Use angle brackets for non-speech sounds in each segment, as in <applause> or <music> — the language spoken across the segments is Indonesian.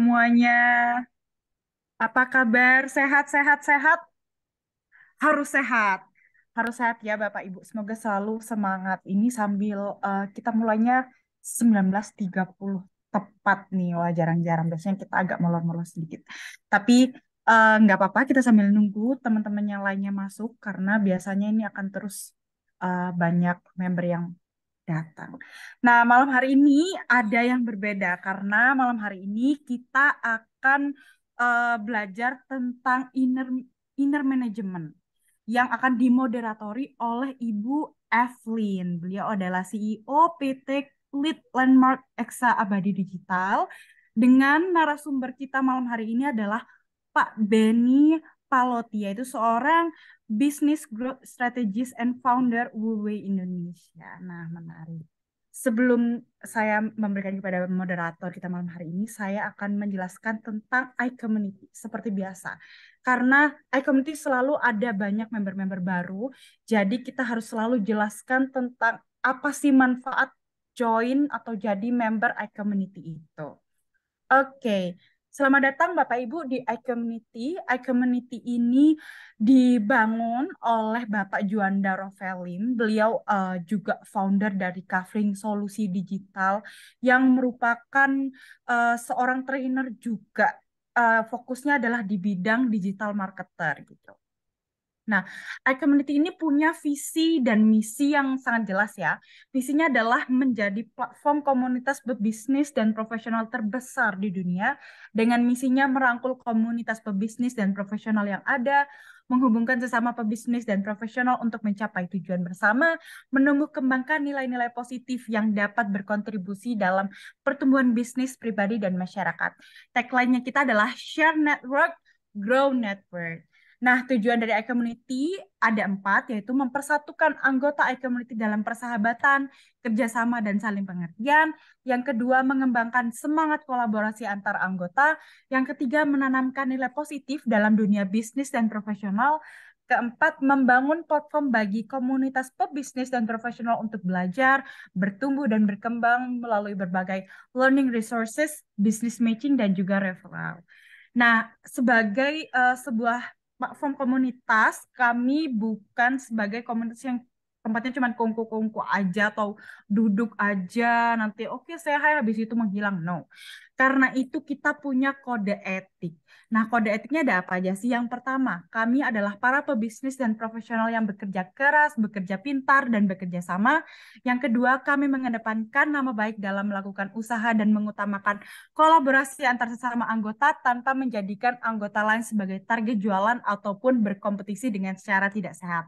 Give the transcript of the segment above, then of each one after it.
semuanya. Apa kabar? Sehat, sehat, sehat? Harus sehat. Harus sehat ya Bapak Ibu. Semoga selalu semangat ini sambil uh, kita mulainya 19.30 tepat nih. Wah jarang-jarang. Biasanya kita agak melor-melor sedikit. Tapi uh, nggak apa-apa kita sambil nunggu teman-teman yang lainnya masuk. Karena biasanya ini akan terus uh, banyak member yang datang. Nah, malam hari ini ada yang berbeda karena malam hari ini kita akan uh, belajar tentang inner inner management yang akan dimoderatori oleh Ibu Evelyn. Beliau adalah CEO PT Lead Landmark Eksa Abadi Digital dengan narasumber kita malam hari ini adalah Pak Benny Palotia itu seorang business growth strategist and founder Wuwei Indonesia. Nah, menarik. Sebelum saya memberikan kepada moderator kita malam hari ini, saya akan menjelaskan tentang iCommunity seperti biasa. Karena iCommunity selalu ada banyak member-member baru, jadi kita harus selalu jelaskan tentang apa sih manfaat join atau jadi member iCommunity itu. Oke, okay. Selamat datang Bapak Ibu di iCommunity. iCommunity ini dibangun oleh Bapak Juanda Rovelin. Beliau uh, juga founder dari Covering Solusi Digital yang merupakan uh, seorang trainer juga. Uh, fokusnya adalah di bidang digital marketer gitu. Nah, iCommunity ini punya visi dan misi yang sangat jelas ya. Misinya adalah menjadi platform komunitas berbisnis dan profesional terbesar di dunia dengan misinya merangkul komunitas pebisnis dan profesional yang ada, menghubungkan sesama pebisnis dan profesional untuk mencapai tujuan bersama, menumbuh kembangkan nilai-nilai positif yang dapat berkontribusi dalam pertumbuhan bisnis pribadi dan masyarakat. Tagline-nya kita adalah share network, grow network. Nah, tujuan dari iCommunity ada empat, yaitu mempersatukan anggota iCommunity dalam persahabatan, kerjasama, dan saling pengertian. Yang kedua, mengembangkan semangat kolaborasi antar anggota. Yang ketiga, menanamkan nilai positif dalam dunia bisnis dan profesional. Keempat, membangun platform bagi komunitas pebisnis dan profesional untuk belajar, bertumbuh, dan berkembang melalui berbagai learning resources, business matching, dan juga referral. Nah, sebagai uh, sebuah Platform komunitas, kami bukan sebagai komunitas yang tempatnya cuma kongko-kongko aja atau duduk aja nanti oke okay, saya hai habis itu menghilang no karena itu kita punya kode etik nah kode etiknya ada apa aja sih yang pertama kami adalah para pebisnis dan profesional yang bekerja keras bekerja pintar dan bekerja sama yang kedua kami mengedepankan nama baik dalam melakukan usaha dan mengutamakan kolaborasi antar sesama anggota tanpa menjadikan anggota lain sebagai target jualan ataupun berkompetisi dengan secara tidak sehat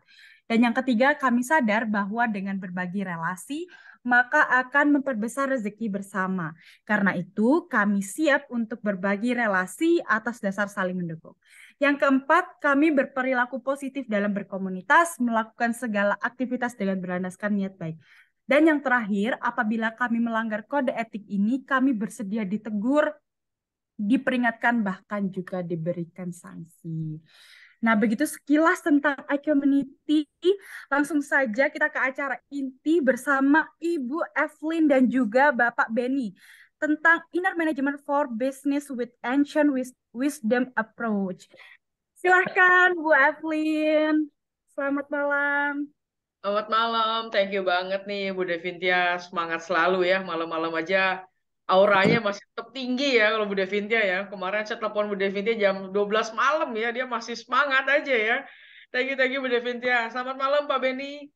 dan yang ketiga, kami sadar bahwa dengan berbagi relasi, maka akan memperbesar rezeki bersama. Karena itu, kami siap untuk berbagi relasi atas dasar saling mendukung. Yang keempat, kami berperilaku positif dalam berkomunitas, melakukan segala aktivitas dengan berlandaskan niat baik. Dan yang terakhir, apabila kami melanggar kode etik ini, kami bersedia ditegur, diperingatkan, bahkan juga diberikan sanksi. Nah, begitu sekilas tentang iCommunity, langsung saja kita ke acara inti bersama Ibu Evelyn dan juga Bapak Benny tentang Inner Management for Business with Ancient Wisdom Approach. Silahkan Bu Evelyn, selamat malam. Selamat malam, thank you banget nih Bu Devintia, semangat selalu ya malam-malam aja auranya masih tetap tinggi ya kalau Bu Devintia ya. Kemarin saya telepon Bu Devintia jam 12 malam ya, dia masih semangat aja ya. Thank you, thank you Bu Devintia. Selamat malam Pak Beni.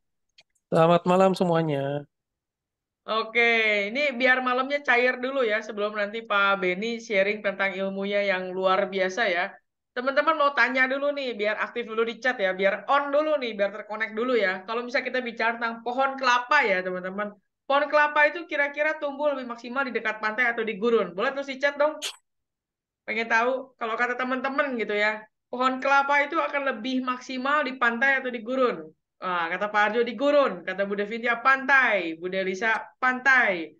Selamat malam semuanya. Oke, ini biar malamnya cair dulu ya sebelum nanti Pak Beni sharing tentang ilmunya yang luar biasa ya. Teman-teman mau tanya dulu nih, biar aktif dulu di chat ya, biar on dulu nih, biar terkonek dulu ya. Kalau misalnya kita bicara tentang pohon kelapa ya teman-teman, pohon kelapa itu kira-kira tumbuh lebih maksimal di dekat pantai atau di gurun? Boleh terus dicat dong. Pengen tahu kalau kata teman-teman gitu ya. Pohon kelapa itu akan lebih maksimal di pantai atau di gurun. Nah, kata Pak Arjo di gurun, kata Bu Devintia pantai, Bu Delisa pantai.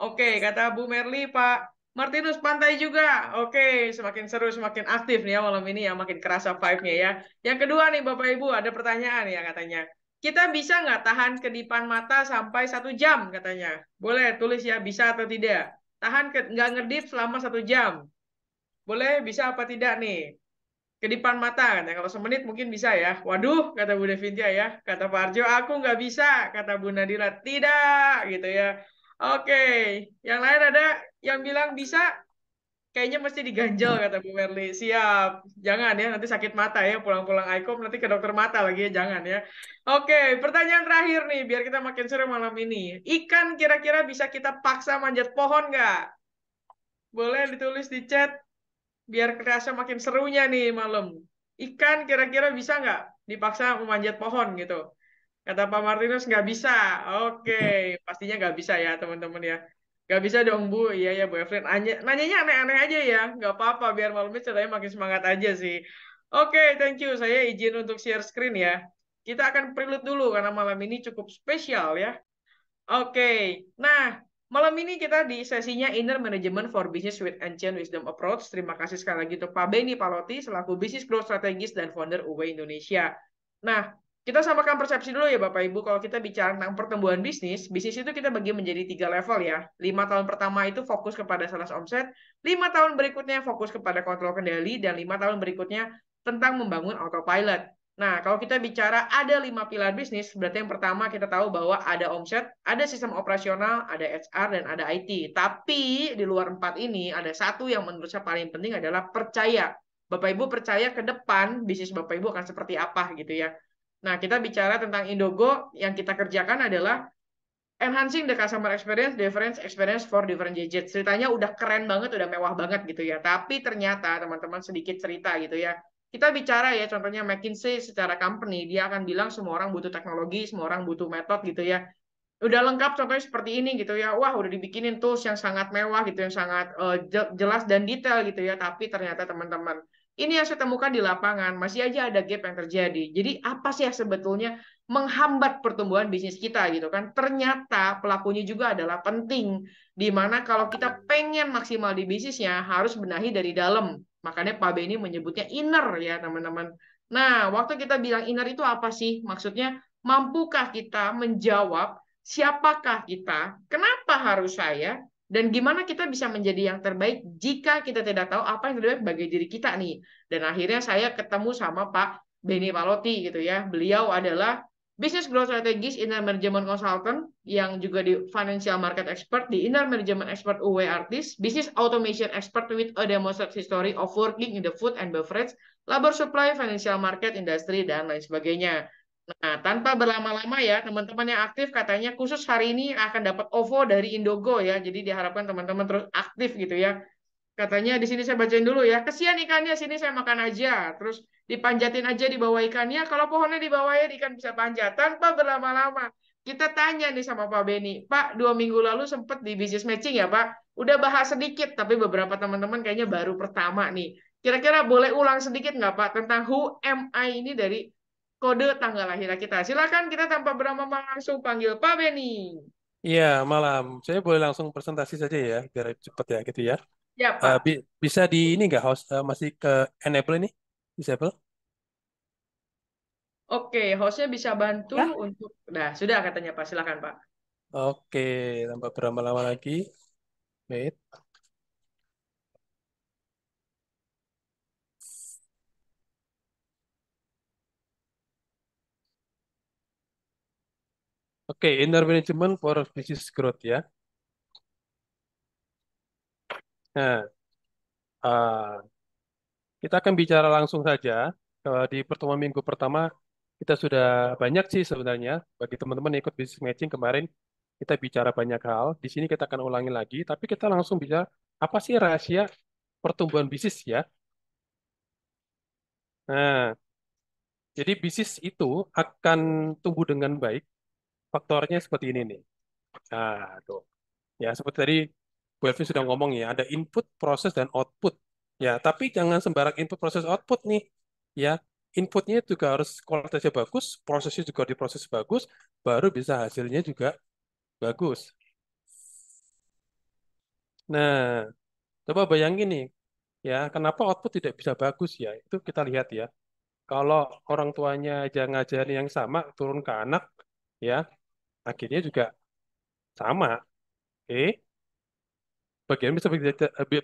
Oke, kata Bu Merli Pak Martinus pantai juga. Oke, semakin seru, semakin aktif nih ya malam ini ya, makin kerasa vibe-nya ya. Yang kedua nih Bapak Ibu ada pertanyaan ya katanya kita bisa nggak tahan kedipan mata sampai satu jam katanya. Boleh tulis ya, bisa atau tidak. Tahan nggak ngedip selama satu jam. Boleh, bisa apa tidak nih. Kedipan mata, katanya. kalau semenit mungkin bisa ya. Waduh, kata Bu Devintia ya. Kata Pak Arjo, aku nggak bisa. Kata Bu Nadira tidak gitu ya. Oke, yang lain ada yang bilang bisa? kayaknya mesti diganjel kata Bu Merli. Siap, jangan ya nanti sakit mata ya pulang-pulang Aikom nanti ke dokter mata lagi ya jangan ya. Oke, pertanyaan terakhir nih biar kita makin seru malam ini. Ikan kira-kira bisa kita paksa manjat pohon nggak? Boleh ditulis di chat biar kerasa makin serunya nih malam. Ikan kira-kira bisa nggak dipaksa memanjat pohon gitu? Kata Pak Martinus nggak bisa. Oke, pastinya nggak bisa ya teman-teman ya. Gak bisa dong Bu, iya ya Bu Evelyn. Nanya, nanyanya aneh-aneh aja ya, gak apa-apa. Biar malamnya ceritanya makin semangat aja sih. Oke, okay, thank you. Saya izin untuk share screen ya. Kita akan prelude dulu karena malam ini cukup spesial ya. Oke, okay. nah malam ini kita di sesinya Inner Management for Business with Ancient Wisdom Approach. Terima kasih sekali lagi untuk Pak Benny Paloti selaku Business Growth Strategist dan Founder UW Indonesia. Nah, kita samakan persepsi dulu ya Bapak Ibu, kalau kita bicara tentang pertumbuhan bisnis, bisnis itu kita bagi menjadi tiga level ya. Lima tahun pertama itu fokus kepada sales omset, lima tahun berikutnya fokus kepada kontrol kendali, dan lima tahun berikutnya tentang membangun autopilot. Nah, kalau kita bicara ada lima pilar bisnis, berarti yang pertama kita tahu bahwa ada omset, ada sistem operasional, ada HR, dan ada IT. Tapi di luar empat ini, ada satu yang menurut saya paling penting adalah percaya. Bapak Ibu percaya ke depan bisnis Bapak Ibu akan seperti apa gitu ya. Nah, kita bicara tentang Indogo, yang kita kerjakan adalah enhancing the customer experience, difference experience for different gadgets. Ceritanya udah keren banget, udah mewah banget gitu ya. Tapi ternyata teman-teman sedikit cerita gitu ya. Kita bicara ya, contohnya McKinsey secara company, dia akan bilang semua orang butuh teknologi, semua orang butuh metode gitu ya udah lengkap contohnya seperti ini gitu ya wah udah dibikinin tools yang sangat mewah gitu yang sangat uh, jelas dan detail gitu ya tapi ternyata teman-teman ini yang saya temukan di lapangan, masih aja ada gap yang terjadi. Jadi apa sih yang sebetulnya menghambat pertumbuhan bisnis kita gitu kan? Ternyata pelakunya juga adalah penting. Dimana kalau kita pengen maksimal di bisnisnya harus benahi dari dalam. Makanya Pak Beni menyebutnya inner ya teman-teman. Nah, waktu kita bilang inner itu apa sih? Maksudnya mampukah kita menjawab siapakah kita? Kenapa harus saya? dan gimana kita bisa menjadi yang terbaik jika kita tidak tahu apa yang terbaik bagi diri kita nih. Dan akhirnya saya ketemu sama Pak Beni Palotti gitu ya. Beliau adalah business growth strategist inner management consultant yang juga di financial market expert di inner management expert UW artist, business automation expert with a demonstrated history of working in the food and beverage, labor supply, financial market industry dan lain sebagainya. Nah, tanpa berlama-lama ya, teman-teman yang aktif katanya khusus hari ini akan dapat OVO dari Indogo ya. Jadi diharapkan teman-teman terus aktif gitu ya. Katanya di sini saya bacain dulu ya. Kesian ikannya, sini saya makan aja. Terus dipanjatin aja di bawah ikannya. Kalau pohonnya di ya ikan bisa panjat tanpa berlama-lama. Kita tanya nih sama Pak Beni, Pak dua minggu lalu sempat di bisnis matching ya Pak, udah bahas sedikit, tapi beberapa teman-teman kayaknya baru pertama nih. Kira-kira boleh ulang sedikit nggak Pak tentang who am I ini dari kode tanggal lahir kita. Silakan kita tanpa berlama-lama langsung panggil Pak Beni. Iya, malam. Saya boleh langsung presentasi saja ya, biar cepat ya gitu ya. Ya, Pak. Uh, bi bisa di ini nggak host uh, masih ke enable ini? Disable? Oke, hostnya bisa bantu ya? untuk. Nah, sudah katanya Pak. Silakan Pak. Oke, tanpa berlama-lama lagi. Wait. Oke, inner management for business growth ya. Nah, uh, kita akan bicara langsung saja. Uh, di pertemuan minggu pertama kita sudah banyak sih sebenarnya bagi teman-teman yang ikut business matching kemarin kita bicara banyak hal. Di sini kita akan ulangi lagi, tapi kita langsung bicara apa sih rahasia pertumbuhan bisnis ya. Nah, jadi bisnis itu akan tumbuh dengan baik faktornya seperti ini nih. Nah, tuh. Ya, seperti tadi Bu Elvin sudah ngomong ya, ada input, proses, dan output. Ya, tapi jangan sembarang input, proses, output nih. Ya, inputnya juga harus kualitasnya bagus, prosesnya juga diproses bagus, baru bisa hasilnya juga bagus. Nah, coba bayangin nih, ya kenapa output tidak bisa bagus ya? Itu kita lihat ya. Kalau orang tuanya jangan ngajarin yang sama turun ke anak, ya akhirnya juga sama. Oke. Eh, bagaimana bisa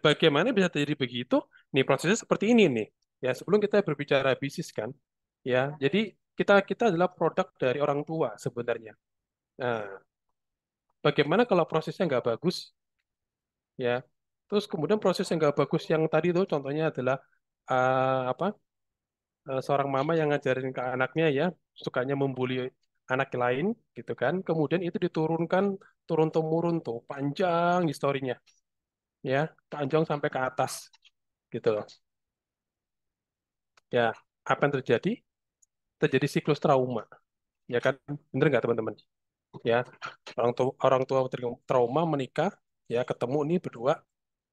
bagaimana bisa terjadi begitu? Nih prosesnya seperti ini nih. Ya, sebelum kita berbicara bisnis kan, ya. Jadi kita kita adalah produk dari orang tua sebenarnya. Nah, bagaimana kalau prosesnya nggak bagus? Ya. Terus kemudian proses yang nggak bagus yang tadi tuh contohnya adalah uh, apa? Uh, seorang mama yang ngajarin ke anaknya ya, sukanya membuli anak lain gitu kan kemudian itu diturunkan turun temurun tuh panjang historinya ya panjang sampai ke atas gitu loh ya apa yang terjadi terjadi siklus trauma ya kan bener nggak teman-teman ya orang tua orang tua trauma menikah ya ketemu nih berdua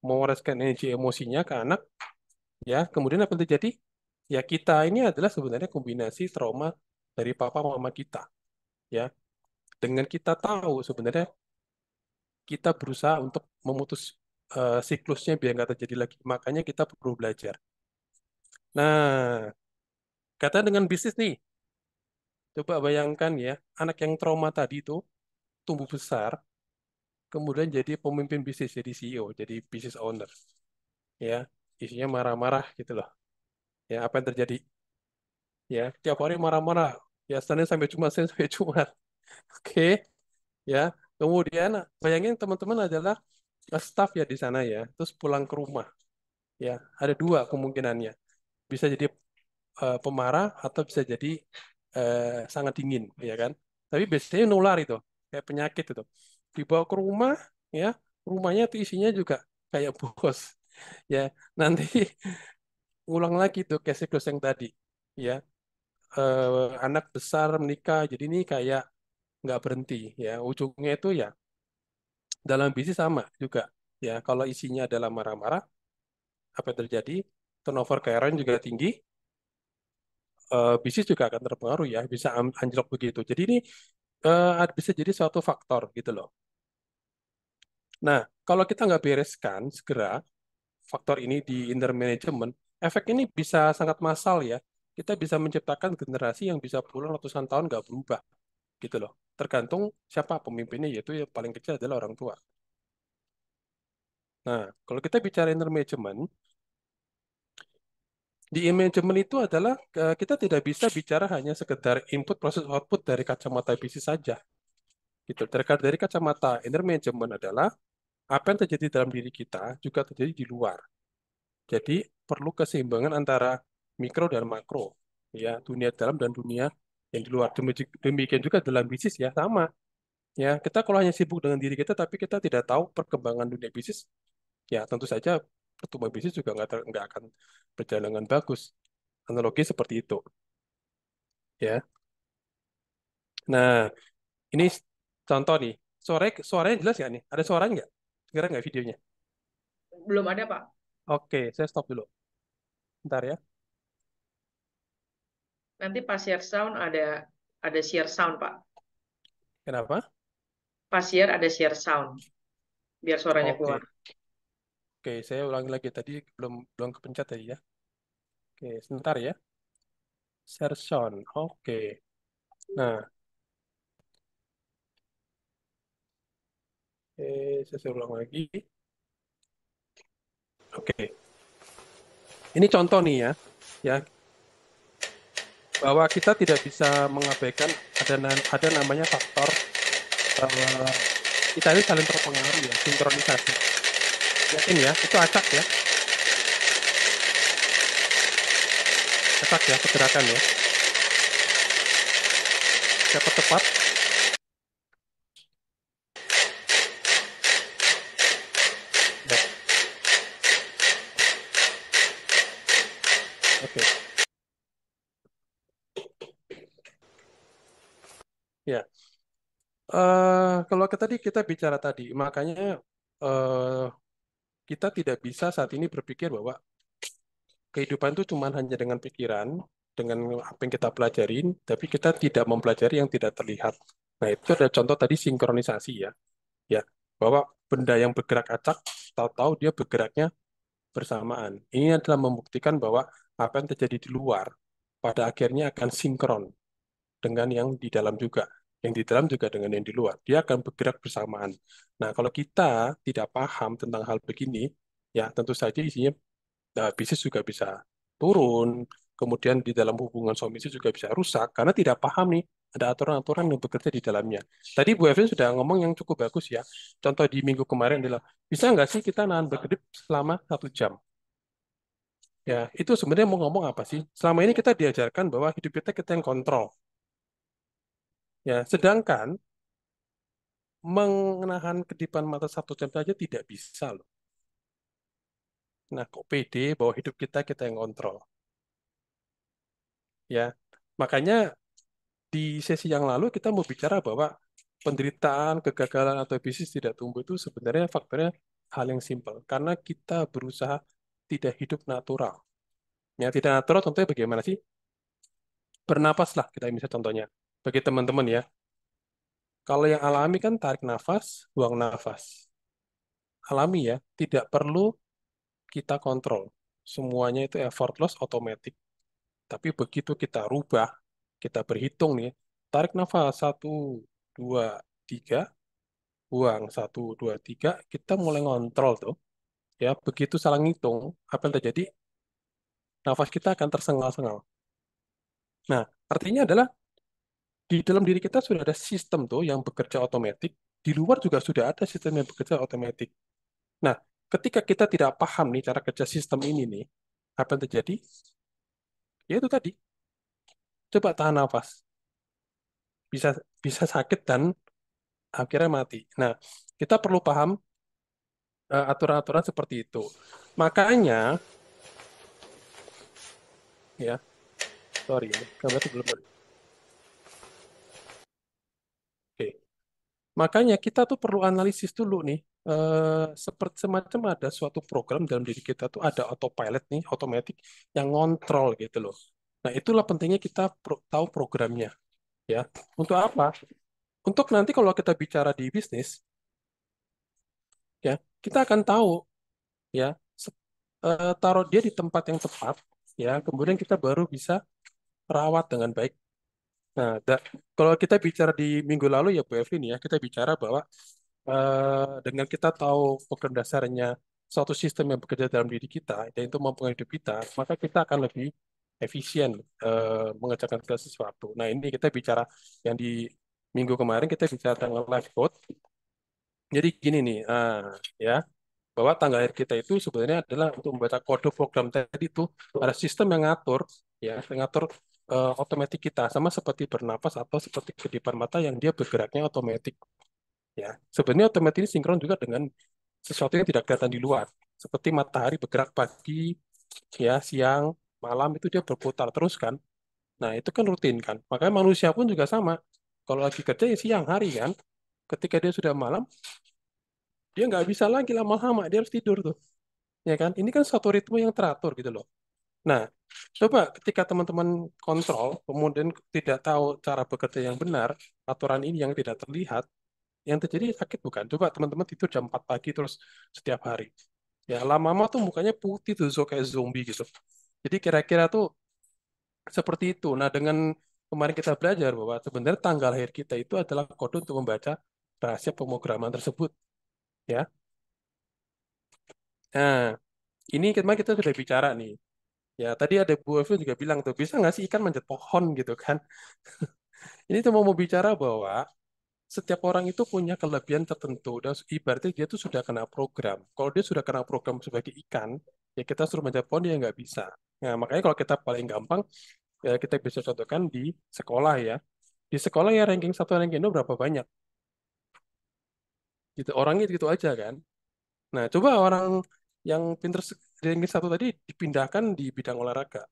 mewariskan energi emosinya ke anak ya kemudian apa yang terjadi ya kita ini adalah sebenarnya kombinasi trauma dari papa mama kita ya dengan kita tahu sebenarnya kita berusaha untuk memutus uh, siklusnya biar nggak terjadi lagi makanya kita perlu belajar nah kata dengan bisnis nih coba bayangkan ya anak yang trauma tadi itu tumbuh besar kemudian jadi pemimpin bisnis jadi CEO jadi business owner ya isinya marah-marah gitu loh ya apa yang terjadi ya tiap hari marah-marah ya Senin sampai Jumat Senin <laughs> sampai Jumat oke okay. ya kemudian bayangin teman-teman adalah staff ya di sana ya terus pulang ke rumah ya ada dua kemungkinannya bisa jadi uh, pemarah atau bisa jadi uh, sangat dingin ya kan tapi biasanya nular itu kayak penyakit itu dibawa ke rumah ya rumahnya itu isinya juga kayak <laughs> bos ya nanti ulang lagi tuh kayak siklus yang tadi ya eh, anak besar menikah jadi ini kayak nggak berhenti ya ujungnya itu ya dalam bisnis sama juga ya kalau isinya adalah marah-marah apa yang terjadi turnover karyawan juga tinggi eh, bisnis juga akan terpengaruh ya bisa anjlok begitu jadi ini eh, bisa jadi suatu faktor gitu loh nah kalau kita nggak bereskan segera faktor ini di inner management efek ini bisa sangat massal ya kita bisa menciptakan generasi yang bisa pulang ratusan tahun nggak berubah gitu loh tergantung siapa pemimpinnya yaitu yang paling kecil adalah orang tua nah kalau kita bicara inner management di management itu adalah eh, kita tidak bisa bicara hanya sekedar input proses output dari kacamata bisnis saja. Gitu. Terkait dari kacamata inner management adalah apa yang terjadi dalam diri kita juga terjadi di luar. Jadi perlu keseimbangan antara mikro dan makro ya dunia dalam dan dunia yang di luar demikian juga dalam bisnis ya sama ya kita kalau hanya sibuk dengan diri kita tapi kita tidak tahu perkembangan dunia bisnis ya tentu saja pertumbuhan bisnis juga nggak nggak akan berjalan dengan bagus analogi seperti itu ya nah ini contoh nih sore suaranya jelas ya nih ada suara nggak sekarang nggak videonya belum ada pak oke saya stop dulu ntar ya Nanti pas share sound ada ada share sound, Pak. Kenapa? Pas share ada share sound. Biar suaranya okay. keluar. Oke, saya ulangi lagi tadi belum belum kepencet tadi ya. Oke, sebentar ya. Share sound. Oke. Nah. Oke, okay, saya ulang lagi. Oke. Ini contoh nih ya. Ya, bahwa kita tidak bisa mengabaikan ada ada namanya faktor bahwa kita ini saling terpengaruh ya sinkronisasi yakin ya itu acak ya acak ya pergerakan ya cepat tepat Ya, uh, kalau ke- tadi kita bicara tadi, makanya uh, kita tidak bisa saat ini berpikir bahwa kehidupan itu cuma hanya dengan pikiran, dengan apa yang kita pelajarin, tapi kita tidak mempelajari yang tidak terlihat. Nah, itu ada contoh tadi sinkronisasi ya. Ya, bahwa benda yang bergerak acak, tahu-tahu dia bergeraknya bersamaan. Ini adalah membuktikan bahwa apa yang terjadi di luar pada akhirnya akan sinkron dengan yang di dalam juga yang di dalam juga dengan yang di luar. Dia akan bergerak bersamaan. Nah, kalau kita tidak paham tentang hal begini, ya tentu saja isinya nah, bisnis juga bisa turun, kemudian di dalam hubungan suami istri juga bisa rusak karena tidak paham nih ada aturan-aturan yang bekerja di dalamnya. Tadi Bu Evelyn sudah ngomong yang cukup bagus ya. Contoh di minggu kemarin adalah bisa nggak sih kita nahan berkedip selama satu jam? Ya, itu sebenarnya mau ngomong apa sih? Selama ini kita diajarkan bahwa hidup kita kita yang kontrol Ya, sedangkan mengenakan kedipan mata satu jam saja tidak bisa loh. Nah, kok pede bahwa hidup kita kita yang kontrol. Ya, makanya di sesi yang lalu kita mau bicara bahwa penderitaan, kegagalan atau bisnis tidak tumbuh itu sebenarnya faktornya hal yang simpel karena kita berusaha tidak hidup natural. Ya, tidak natural contohnya bagaimana sih? Bernapaslah kita bisa contohnya bagi teman-teman ya. Kalau yang alami kan tarik nafas, buang nafas. Alami ya, tidak perlu kita kontrol. Semuanya itu effortless, otomatis. Tapi begitu kita rubah, kita berhitung nih, tarik nafas, satu, dua, tiga, buang, satu, dua, tiga, kita mulai ngontrol tuh. Ya, begitu salah ngitung, apa yang terjadi? Nafas kita akan tersengal-sengal. Nah, artinya adalah di dalam diri kita sudah ada sistem tuh yang bekerja otomatis, di luar juga sudah ada sistem yang bekerja otomatis. Nah, ketika kita tidak paham nih cara kerja sistem ini nih, apa yang terjadi? Ya itu tadi. Coba tahan nafas. Bisa bisa sakit dan akhirnya mati. Nah, kita perlu paham e, aturan-aturan uh, seperti itu. Makanya ya. Sorry, kamu belum Makanya kita tuh perlu analisis dulu nih, eh, seperti semacam ada suatu program dalam diri kita tuh ada autopilot nih, otomatis yang ngontrol gitu loh. Nah itulah pentingnya kita pro tahu programnya, ya. Untuk apa? Untuk nanti kalau kita bicara di bisnis, ya kita akan tahu, ya eh, taruh dia di tempat yang tepat, ya. Kemudian kita baru bisa rawat dengan baik Nah, da- kalau kita bicara di minggu lalu ya Bu Evelyn ya, kita bicara bahwa eh, dengan kita tahu program dasarnya suatu sistem yang bekerja dalam diri kita dan itu mempengaruhi hidup kita, maka kita akan lebih efisien eh, mengerjakan segala sesuatu. Nah, ini kita bicara yang di minggu kemarin kita bicara tentang life code. Jadi gini nih, eh, ya bahwa tanggal lahir kita itu sebenarnya adalah untuk membaca kode program tadi itu ada sistem yang ngatur ya yang ngatur uh, otomatis kita sama seperti bernapas atau seperti kedipan mata yang dia bergeraknya otomatis ya sebenarnya otomatis ini sinkron juga dengan sesuatu yang tidak kelihatan di luar seperti matahari bergerak pagi ya siang malam itu dia berputar terus kan nah itu kan rutin kan makanya manusia pun juga sama kalau lagi kerja ya siang hari kan ketika dia sudah malam dia nggak bisa lagi lama-lama dia harus tidur tuh ya kan ini kan suatu ritme yang teratur gitu loh Nah, coba ketika teman-teman kontrol, kemudian tidak tahu cara bekerja yang benar, aturan ini yang tidak terlihat, yang terjadi sakit bukan? Coba teman-teman tidur jam 4 pagi terus setiap hari. Ya, lama-lama tuh mukanya putih tuh, kayak zombie gitu. Jadi kira-kira tuh seperti itu. Nah, dengan kemarin kita belajar bahwa sebenarnya tanggal lahir kita itu adalah kode untuk membaca rahasia pemrograman tersebut. Ya. Nah, ini kemarin kita sudah bicara nih Ya, tadi ada Bu Evi juga bilang tuh, bisa nggak sih ikan manjat pohon gitu kan? <laughs> Ini tuh mau bicara bahwa setiap orang itu punya kelebihan tertentu. Dan ibaratnya dia tuh sudah kena program. Kalau dia sudah kena program sebagai ikan, ya kita suruh manjat pohon dia nggak bisa. Nah, makanya kalau kita paling gampang, ya kita bisa contohkan di sekolah ya. Di sekolah ya ranking satu ranking dua berapa banyak? Gitu, orangnya gitu aja kan. Nah, coba orang yang pinter ranking satu tadi dipindahkan di bidang olahraga.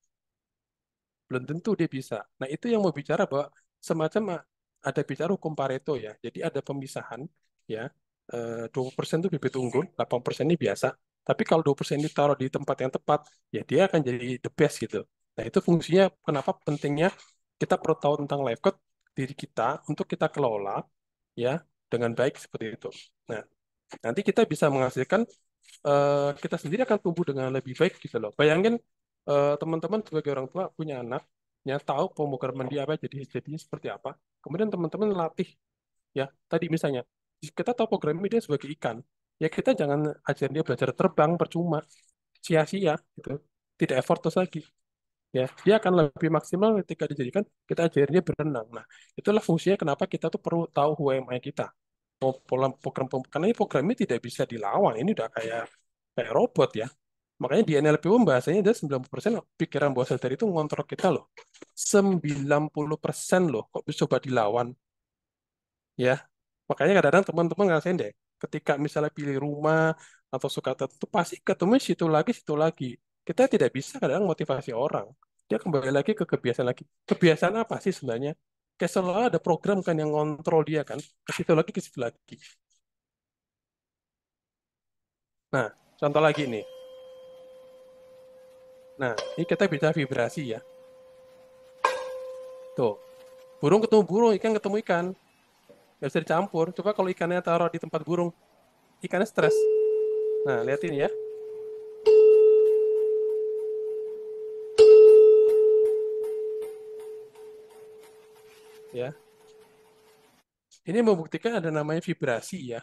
Belum tentu dia bisa. Nah, itu yang mau bicara bahwa semacam ada bicara hukum Pareto ya. Jadi ada pemisahan ya. 20% eh, itu bibit unggul, 8% ini biasa. Tapi kalau 20% ini taruh di tempat yang tepat, ya dia akan jadi the best gitu. Nah, itu fungsinya kenapa pentingnya kita perlu tahu tentang life code diri kita untuk kita kelola ya dengan baik seperti itu. Nah, nanti kita bisa menghasilkan Eh, kita sendiri akan tumbuh dengan lebih baik gitu loh. Bayangin eh, teman-teman uh, sebagai orang tua punya anak, ya tahu pemrograman dia apa, jadi jadinya seperti apa. Kemudian teman-teman latih ya tadi misalnya kita tahu programming dia sebagai ikan ya kita jangan ajarin dia belajar terbang percuma sia-sia gitu tidak effortless lagi ya dia akan lebih maksimal ketika dijadikan kita ajarin dia berenang nah itulah fungsinya kenapa kita tuh perlu tahu umi kita program-program karena ini program ini tidak bisa dilawan ini udah kayak kayak robot ya makanya di NLP bahasanya ada 90% pikiran bawah sadar itu ngontrol kita loh 90% loh kok bisa coba dilawan ya makanya kadang-kadang teman-teman nggak deh ketika misalnya pilih rumah atau suka tertentu pasti ketemu situ lagi situ lagi kita tidak bisa kadang motivasi orang dia kembali lagi ke kebiasaan lagi kebiasaan apa sih sebenarnya Kaisan ada program kan yang ngontrol dia kan ke situ lagi ke situ lagi nah contoh lagi nih nah ini kita bisa vibrasi ya tuh burung ketemu burung ikan ketemu ikan Gak bisa dicampur coba kalau ikannya taruh di tempat burung ikannya stres nah lihat ini ya ya. Ini membuktikan ada namanya vibrasi ya.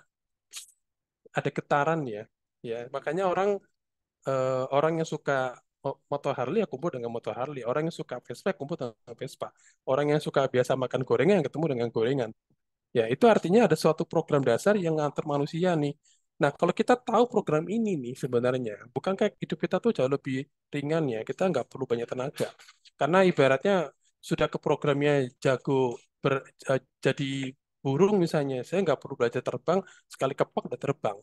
Ada getaran ya. Ya, makanya orang eh, orang yang suka motor Harley ya kumpul dengan motor Harley. Orang yang suka Vespa ya kumpul dengan Vespa. Orang yang suka biasa makan gorengan yang ketemu dengan gorengan. Ya, itu artinya ada suatu program dasar yang antar manusia nih. Nah, kalau kita tahu program ini nih sebenarnya, bukankah hidup kita tuh jauh lebih ringan ya? Kita nggak perlu banyak tenaga. Karena ibaratnya sudah ke programnya jago ber, eh, jadi burung misalnya, saya nggak perlu belajar terbang, sekali kepak udah terbang.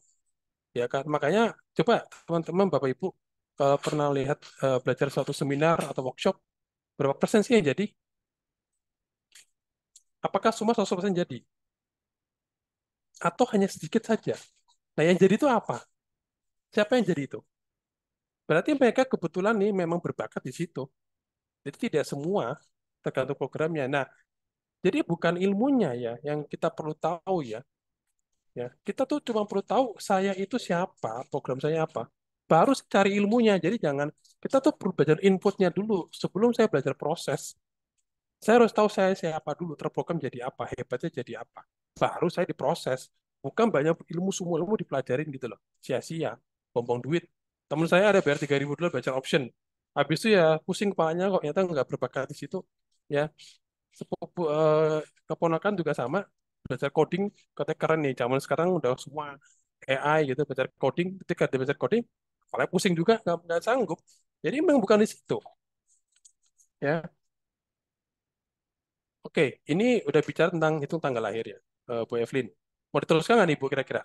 Ya kan? Makanya coba teman-teman Bapak Ibu kalau pernah lihat uh, belajar suatu seminar atau workshop, berapa persen sih yang jadi? Apakah semua 100% jadi? Atau hanya sedikit saja? Nah, yang jadi itu apa? Siapa yang jadi itu? Berarti mereka kebetulan nih memang berbakat di situ. Jadi tidak semua tergantung programnya. Nah, jadi bukan ilmunya ya yang kita perlu tahu ya. Ya, kita tuh cuma perlu tahu saya itu siapa, program saya apa. Baru cari ilmunya. Jadi jangan kita tuh perlu belajar inputnya dulu sebelum saya belajar proses. Saya harus tahu saya siapa dulu, terprogram jadi apa, hebatnya jadi apa. Baru saya diproses. Bukan banyak ilmu semua ilmu dipelajarin gitu loh. Sia-sia, buang duit. Teman saya ada bayar 3000 dolar belajar option. Habis itu ya pusing kepalanya kok ternyata nggak berbakat di situ ya sepupu uh, eh, keponakan juga sama belajar coding katanya keren nih zaman sekarang udah semua AI gitu belajar coding ketika dia belajar coding kalau pusing juga nggak sanggup jadi memang bukan di situ ya oke ini udah bicara tentang hitung tanggal lahir ya uh, Bu Evelyn mau diteruskan nggak nih Bu kira-kira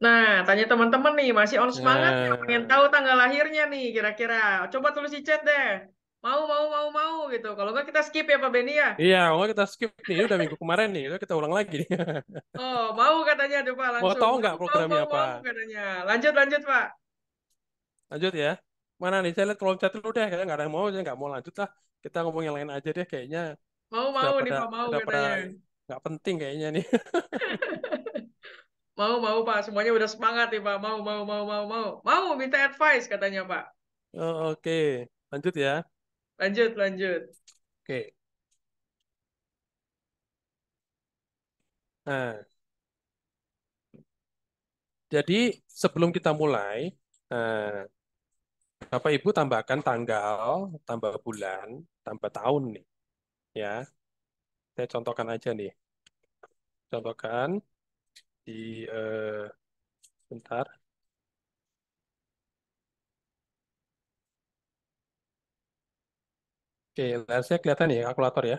Nah, tanya teman-teman nih, masih on semangat nah. ya, pengen tahu tanggal lahirnya nih kira-kira. Coba tulis di chat deh mau mau mau mau gitu. Kalau nggak kita skip ya Pak Beni ya. Iya, kalau kita skip nih udah minggu kemarin nih, kita ulang lagi. oh, mau katanya tuh Pak langsung. Mau tahu nggak programnya mau, apa? Mau, katanya. Lanjut lanjut Pak. Lanjut ya. Mana nih saya lihat kalau chat lu deh, kayaknya nggak ada yang mau, saya nggak mau lanjut lah. Kita ngomong yang lain aja deh kayaknya. Mau mau nih Pak, mau katanya. Nggak penting kayaknya nih. <laughs> mau mau Pak, semuanya udah semangat nih Pak. Mau mau mau mau mau. Mau minta advice katanya Pak. Oh, Oke, okay. lanjut ya. Lanjut, lanjut. Oke. Okay. Nah. Jadi sebelum kita mulai, nah, Bapak Ibu tambahkan tanggal, tambah bulan, tambah tahun nih. Ya. Saya contohkan aja nih. Contohkan di eh, bentar. Oke, layar saya kelihatan ya kalkulator ya.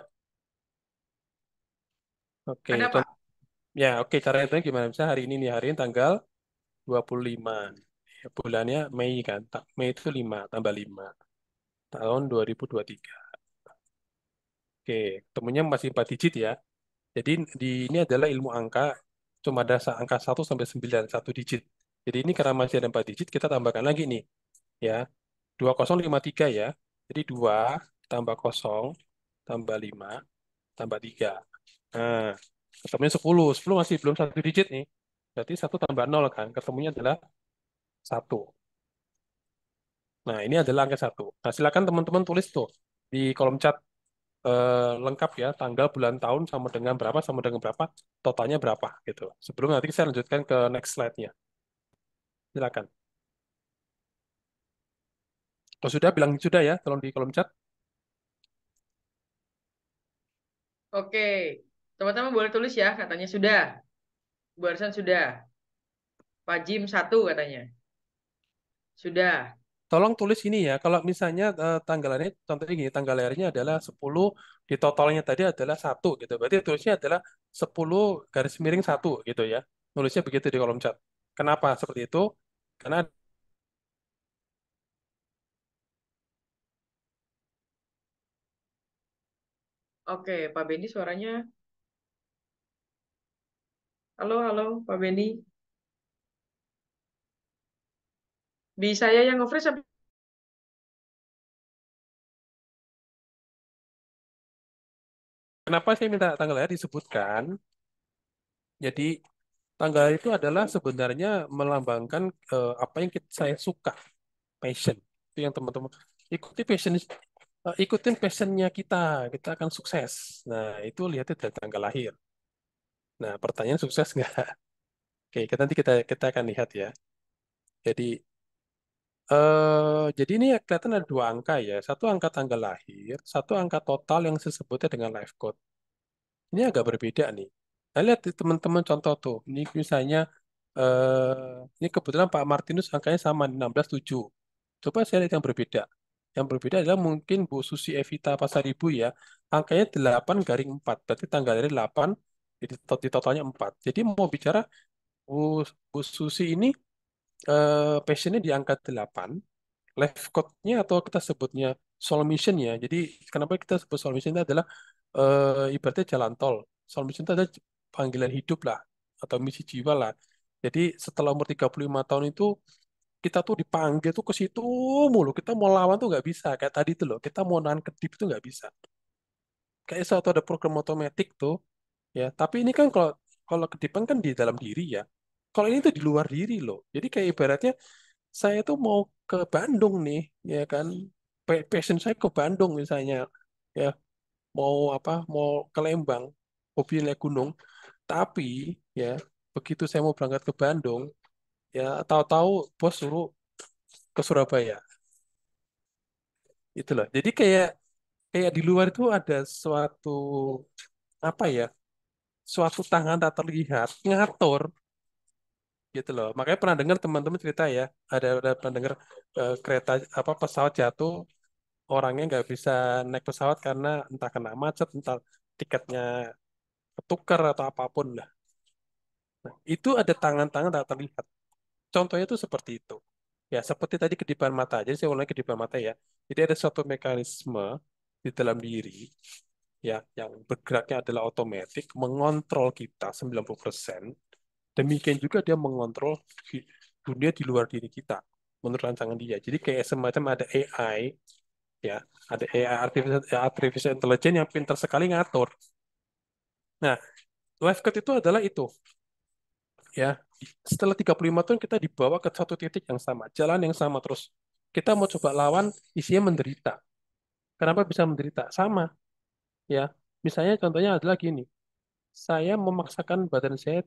Oke, Ada, Pak. Ya, oke. Caranya itu gimana? Bisa hari ini nih, hari ini tanggal 25. Ya, bulannya Mei kan. Mei itu 5, tambah 5. Tahun 2023. Oke, temunya masih 4 digit ya. Jadi di ini adalah ilmu angka. Cuma ada angka 1 sampai 9, 1 digit. Jadi ini karena masih ada 4 digit, kita tambahkan lagi nih. Ya, 2053 ya. Jadi 2 tambah kosong tambah 5 tambah 3. Nah, ketemunya 10. 10 masih belum satu digit nih. Berarti 1 tambah 0 kan, ketemunya adalah 1. Nah, ini adalah angka 1. Nah, silakan teman-teman tulis tuh di kolom chat eh, lengkap ya, tanggal, bulan, tahun, sama dengan berapa, sama dengan berapa, totalnya berapa gitu. Sebelum nanti saya lanjutkan ke next slide-nya. Silakan. Kalau sudah, bilang sudah ya, tolong di kolom chat. Oke, teman-teman boleh tulis ya katanya sudah. Bu Arsan sudah. Pak Jim satu katanya. Sudah. Tolong tulis ini ya, kalau misalnya uh, tanggalannya, contohnya gini, tanggal lahirnya adalah 10, di totalnya tadi adalah satu gitu. Berarti tulisnya adalah 10 garis miring satu gitu ya. Nulisnya begitu di kolom chat. Kenapa seperti itu? Karena Oke, Pak Beni suaranya. Halo, halo, Pak Beni. Di saya yang nge-freeze Kenapa saya minta tanggalnya disebutkan? Jadi tanggal itu adalah sebenarnya melambangkan uh, apa yang kita, saya suka, passion. Itu yang teman-teman ikuti passion Eh, ikutin passionnya kita, kita akan sukses. Nah, itu lihatnya dari tanggal lahir. Nah, pertanyaan sukses nggak? <laughs> Oke, kita nanti kita kita akan lihat ya. Jadi, eh, jadi ini kelihatan ada dua angka ya. Satu angka tanggal lahir, satu angka total yang disebutnya dengan life code. Ini agak berbeda nih. Nah, lihat teman-teman contoh tuh. Ini misalnya, eh, ini kebetulan Pak Martinus angkanya sama, belas tujuh Coba saya lihat yang berbeda. Yang berbeda adalah mungkin Bu Susi Evita Pasaribu ya, angkanya 8 garing 4, berarti tanggal dari 8 jadi di totalnya 4. Jadi mau bicara Bu, Bu Susi ini eh, passionnya di angka 8, life code-nya atau kita sebutnya soul mission ya. Jadi kenapa kita sebut soul mission itu adalah eh, ibaratnya jalan tol. Soul mission itu adalah panggilan hidup lah, atau misi jiwa lah. Jadi setelah umur 35 tahun itu kita tuh dipanggil tuh ke situ mulu kita mau lawan tuh nggak bisa kayak tadi tuh loh kita mau nahan kedip tuh nggak bisa kayak suatu ada program otomatis tuh ya tapi ini kan kalau kalau kedipan kan di dalam diri ya kalau ini tuh di luar diri loh jadi kayak ibaratnya saya tuh mau ke Bandung nih ya kan passion saya ke Bandung misalnya ya mau apa mau ke Lembang hobi naik gunung tapi ya begitu saya mau berangkat ke Bandung ya tahu-tahu bos suruh ke Surabaya loh. jadi kayak kayak di luar itu ada suatu apa ya suatu tangan tak terlihat ngatur gitu loh makanya pernah dengar teman-teman cerita ya ada ada pernah dengar eh, kereta apa pesawat jatuh orangnya nggak bisa naik pesawat karena entah kena macet entah tiketnya ketukar atau apapun lah nah, itu ada tangan-tangan tak terlihat contohnya itu seperti itu. Ya, seperti tadi kedipan mata. Jadi saya ulangi kedipan mata ya. Jadi ada suatu mekanisme di dalam diri ya yang bergeraknya adalah otomatis mengontrol kita 90%. Demikian juga dia mengontrol dunia di luar diri kita menurut rancangan dia. Jadi kayak semacam ada AI ya, ada AI artificial, artificial intelligence yang pintar sekali ngatur. Nah, life code itu adalah itu ya setelah 35 tahun kita dibawa ke satu titik yang sama, jalan yang sama terus. Kita mau coba lawan, isinya menderita. Kenapa bisa menderita? Sama. Ya, misalnya contohnya adalah gini. Saya memaksakan badan saya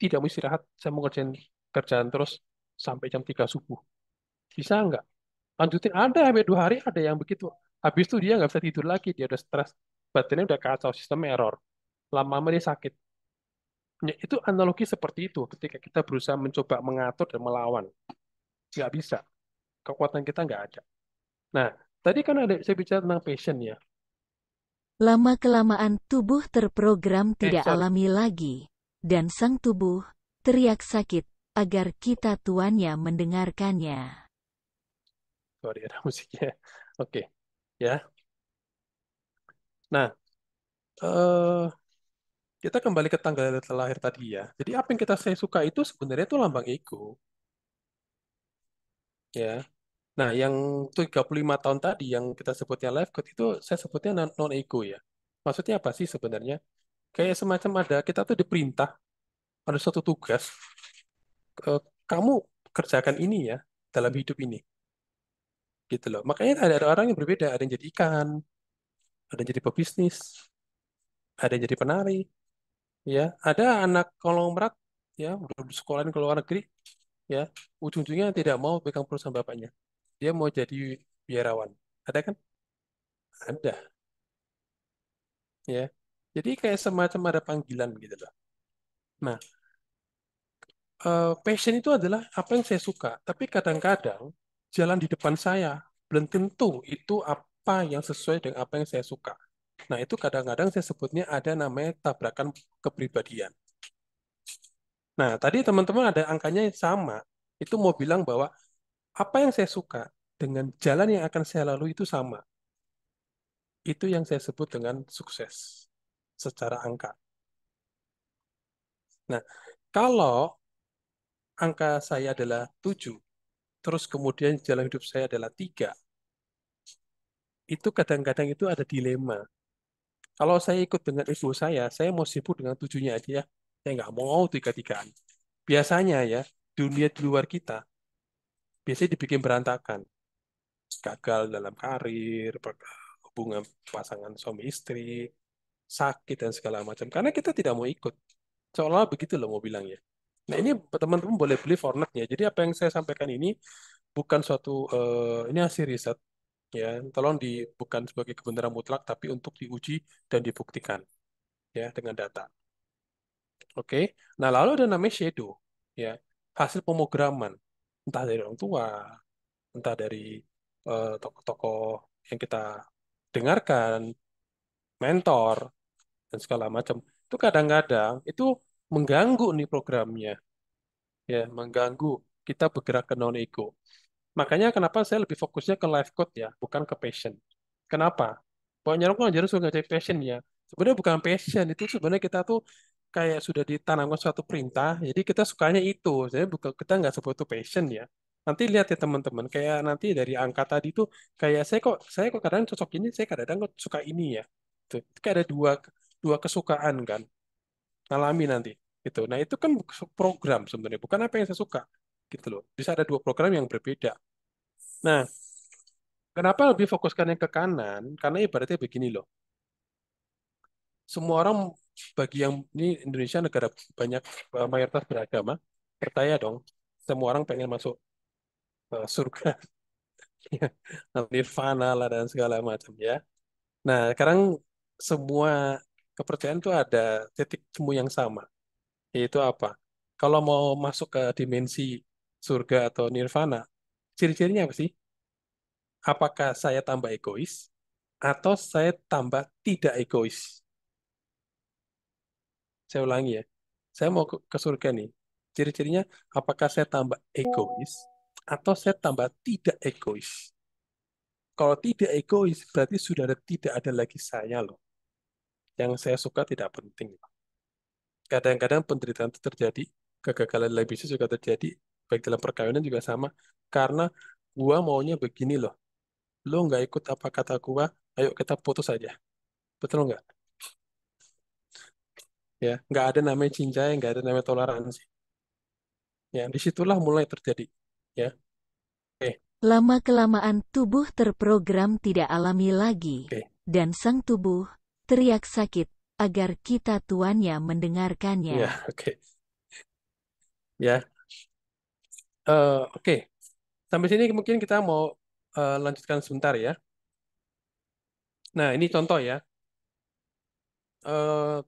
tidak mau istirahat, saya mau kerjaan kerjaan terus sampai jam 3 subuh. Bisa nggak? Lanjutin, ada sampai dua hari ada yang begitu. Habis itu dia nggak bisa tidur lagi, dia udah stres. Badannya udah kacau, sistem error. Lama-lama dia sakit Ya, itu analogi seperti itu ketika kita berusaha mencoba mengatur dan melawan. Nggak bisa. Kekuatan kita nggak ada. Nah, tadi kan ada saya bicara tentang passion ya. Lama-kelamaan tubuh terprogram eh, tidak sorry. alami lagi. Dan sang tubuh teriak sakit agar kita tuannya mendengarkannya. Sorry, ada <laughs> musiknya. Oke, okay. ya. Nah, uh, kita kembali ke tanggal lahir tadi ya. Jadi apa yang kita saya suka itu sebenarnya itu lambang ego. Ya. Nah, yang 35 tahun tadi yang kita sebutnya life code itu saya sebutnya non ego ya. Maksudnya apa sih sebenarnya? Kayak semacam ada kita tuh diperintah ada suatu tugas eh, kamu kerjakan ini ya dalam hidup ini. Gitu loh. Makanya ada, ada orang yang berbeda, ada yang jadi ikan, ada yang jadi pebisnis, ada yang jadi penari, ya ada anak merak ya sekolah ke luar negeri ya ujung-ujungnya tidak mau pegang perusahaan bapaknya dia mau jadi biarawan ada kan ada ya jadi kayak semacam ada panggilan gitu loh nah uh, passion itu adalah apa yang saya suka tapi kadang-kadang jalan di depan saya belum tentu itu apa yang sesuai dengan apa yang saya suka Nah, itu kadang-kadang saya sebutnya ada namanya tabrakan kepribadian. Nah, tadi teman-teman ada angkanya yang sama. Itu mau bilang bahwa apa yang saya suka dengan jalan yang akan saya lalui itu sama. Itu yang saya sebut dengan sukses secara angka. Nah, kalau angka saya adalah 7, terus kemudian jalan hidup saya adalah tiga itu kadang-kadang itu ada dilema. Kalau saya ikut dengan ibu saya, saya mau sibuk dengan tujuhnya aja ya. Saya nggak mau tiga-tigaan. Biasanya ya, dunia di luar kita biasanya dibikin berantakan. Gagal dalam karir, hubungan pasangan suami istri, sakit dan segala macam. Karena kita tidak mau ikut. Seolah begitu loh mau bilang ya. Nah ini teman-teman boleh beli fornaknya. Jadi apa yang saya sampaikan ini bukan suatu uh, ini hasil riset ya tolong di bukan sebagai kebenaran mutlak tapi untuk diuji dan dibuktikan ya dengan data oke nah lalu ada namanya shadow ya hasil pemrograman entah dari orang tua entah dari tokoh eh, tokoh-tokoh yang kita dengarkan mentor dan segala macam itu kadang-kadang itu mengganggu nih programnya ya mengganggu kita bergerak ke non ego Makanya kenapa saya lebih fokusnya ke life code ya, bukan ke passion. Kenapa? Pokoknya aku ngajarin suka ngajarin passion ya. Sebenarnya bukan passion, itu sebenarnya kita tuh kayak sudah ditanamkan suatu perintah, jadi kita sukanya itu. Jadi bukan kita nggak sebut itu passion ya. Nanti lihat ya teman-teman, kayak nanti dari angka tadi tuh kayak saya kok saya kok kadang cocok ini, saya kadang kok suka ini ya. Itu, itu kayak ada dua dua kesukaan kan. Alami nanti gitu. Nah itu kan program sebenarnya, bukan apa yang saya suka gitu loh. Bisa ada dua program yang berbeda. Nah, kenapa lebih fokuskan yang ke kanan? Karena ibaratnya begini loh. Semua orang bagi yang ini Indonesia negara banyak eh, mayoritas beragama, percaya dong, semua orang pengen masuk uh, surga. <laughs> Ya, nirvana lah dan segala macam ya. Nah, sekarang semua kepercayaan itu ada titik temu yang sama. Yaitu apa? Kalau mau masuk ke dimensi surga atau nirvana, ciri-cirinya apa sih? Apakah saya tambah egois atau saya tambah tidak egois? Saya ulangi ya. Saya mau ke surga nih. Ciri-cirinya apakah saya tambah egois atau saya tambah tidak egois? Kalau tidak egois berarti sudah ada, tidak ada lagi saya loh. Yang saya suka tidak penting. Kadang-kadang penderitaan itu terjadi, kegagalan lebih bisnis juga terjadi baik dalam perkawinan juga sama karena gua maunya begini loh lo nggak ikut apa kata gua ayo kita putus aja betul nggak ya nggak ada namanya ya nggak ada namanya toleransi ya disitulah mulai terjadi ya eh lama kelamaan tubuh terprogram tidak alami lagi okay. dan sang tubuh teriak sakit agar kita tuannya mendengarkannya ya oke okay. ya Eh, oke, okay. sampai sini mungkin kita mau uh, lanjutkan sebentar ya. Nah, ini contoh ya. Uh,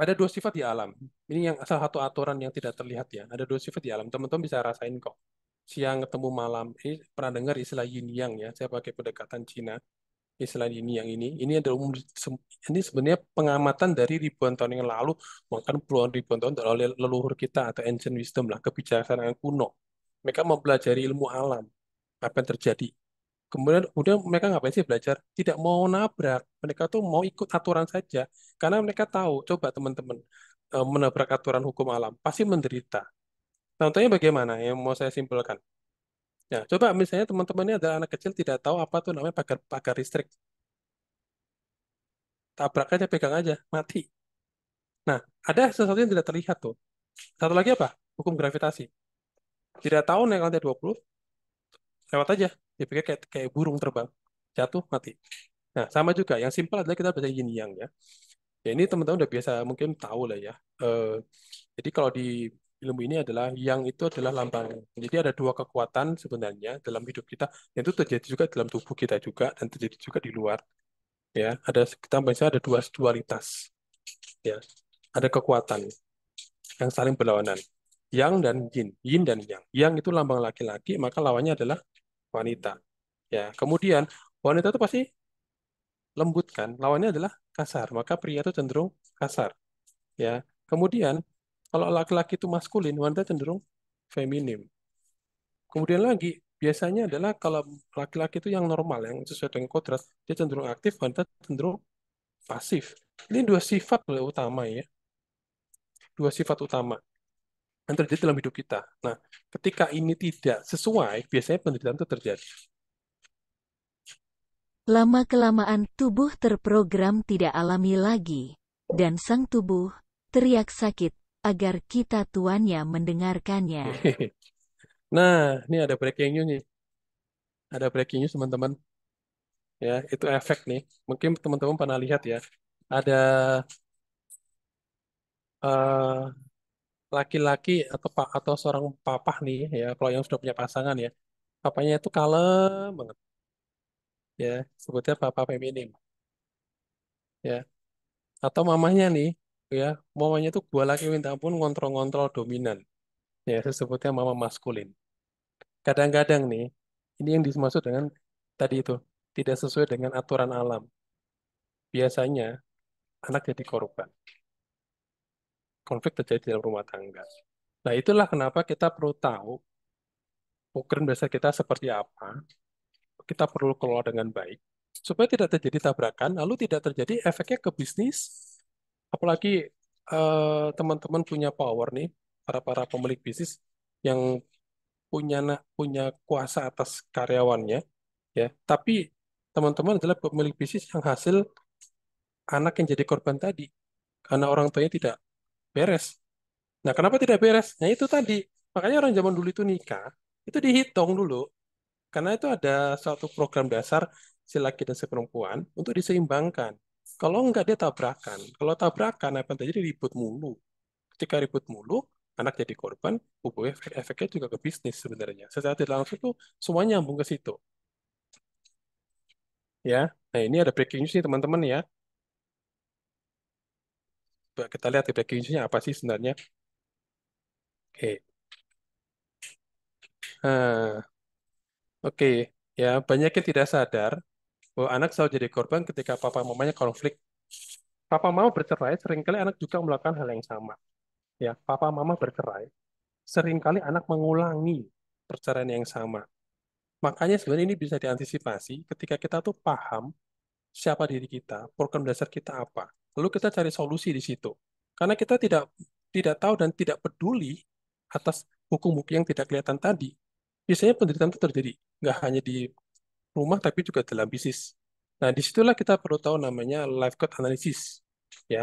ada dua sifat di alam. Ini yang salah satu aturan yang tidak terlihat ya. Ada dua sifat di alam. Teman-teman bisa rasain kok. Siang ketemu malam. Ini pernah dengar istilah yin yang ya. Saya pakai pendekatan Cina ini selain ini yang ini ini adalah umum ini sebenarnya pengamatan dari ribuan tahun yang lalu bahkan puluhan ribuan tahun oleh leluhur kita atau ancient wisdom lah kebijaksanaan kuno mereka mempelajari ilmu alam apa yang terjadi kemudian udah mereka ngapain sih belajar tidak mau nabrak mereka tuh mau ikut aturan saja karena mereka tahu coba teman-teman eh, menabrak aturan hukum alam pasti menderita contohnya bagaimana yang mau saya simpulkan Ya, coba misalnya teman-teman ini adalah anak kecil tidak tahu apa tuh namanya pagar pagar listrik. Tabrak aja, pegang aja, mati. Nah, ada sesuatu yang tidak terlihat tuh. Satu lagi apa? Hukum gravitasi. Tidak tahu naik lantai 20, lewat aja. Dipikir kayak, kayak burung terbang. Jatuh, mati. Nah, sama juga. Yang simpel adalah kita baca yin yang ya. Ya ini teman-teman udah biasa mungkin tahu lah ya. Uh, jadi kalau di ilmu ini adalah yang itu adalah lambang. Jadi ada dua kekuatan sebenarnya dalam hidup kita yang itu terjadi juga dalam tubuh kita juga dan terjadi juga di luar. Ya, ada kita misalnya ada dua dualitas. Ya, ada kekuatan yang saling berlawanan. Yang dan yin, yin dan yang. Yang itu lambang laki-laki, maka lawannya adalah wanita. Ya, kemudian wanita itu pasti lembut kan, lawannya adalah kasar. Maka pria itu cenderung kasar. Ya, kemudian kalau laki-laki itu maskulin, wanita cenderung feminim. Kemudian lagi, biasanya adalah kalau laki-laki itu yang normal, yang sesuai dengan kodrat, dia cenderung aktif, wanita cenderung pasif. Ini dua sifat utama ya. Dua sifat utama yang terjadi dalam hidup kita. Nah, ketika ini tidak sesuai, biasanya penderitaan itu terjadi. Lama-kelamaan tubuh terprogram tidak alami lagi, dan sang tubuh teriak sakit agar kita tuannya mendengarkannya. <laughs> Nah, ini ada breaking news nih. Ada breaking news teman-teman. Ya, itu efek nih. Mungkin teman-teman pernah lihat ya. Ada eh, laki-laki uh, atau pak atau seorang papa nih ya, kalau yang sudah punya pasangan ya. Papanya itu kalem banget. Ya, sebutnya papa feminim. Ya. Atau mamanya nih, ya mamanya tuh gua laki minta pun ngontrol-ngontrol dominan ya saya sebutnya mama maskulin kadang-kadang nih ini yang dimaksud dengan tadi itu tidak sesuai dengan aturan alam biasanya anak jadi korban konflik terjadi dalam rumah tangga nah itulah kenapa kita perlu tahu ukuran besar kita seperti apa kita perlu kelola dengan baik supaya tidak terjadi tabrakan lalu tidak terjadi efeknya ke bisnis apalagi eh, teman-teman uh, punya power nih para para pemilik bisnis yang punya punya kuasa atas karyawannya ya tapi teman-teman adalah pemilik bisnis yang hasil anak yang jadi korban tadi karena orang tuanya tidak beres nah kenapa tidak beres nah itu tadi makanya orang zaman dulu itu nikah itu dihitung dulu karena itu ada suatu program dasar si laki dan si perempuan untuk diseimbangkan kalau enggak dia tabrakan. Kalau tabrakan apa yang terjadi ribut mulu. Ketika ribut mulu, anak jadi korban, bubu efek efeknya juga ke bisnis sebenarnya. Secara tidak langsung tuh semuanya nyambung ke situ. Ya, nah ini ada breaking news nih teman-teman ya. Kita lihat di breaking news-nya apa sih sebenarnya. Oke. Okay. Nah, Oke, okay. ya banyak yang tidak sadar bahwa anak selalu jadi korban ketika papa mamanya konflik. Papa mama bercerai, seringkali anak juga melakukan hal yang sama. Ya, papa mama bercerai, seringkali anak mengulangi perceraian yang sama. Makanya sebenarnya ini bisa diantisipasi ketika kita tuh paham siapa diri kita, program dasar kita apa. Lalu kita cari solusi di situ. Karena kita tidak tidak tahu dan tidak peduli atas hukum-hukum yang tidak kelihatan tadi. Biasanya penderitaan itu terjadi nggak hanya di rumah tapi juga dalam bisnis. Nah, disitulah kita perlu tahu namanya life code analysis. Ya,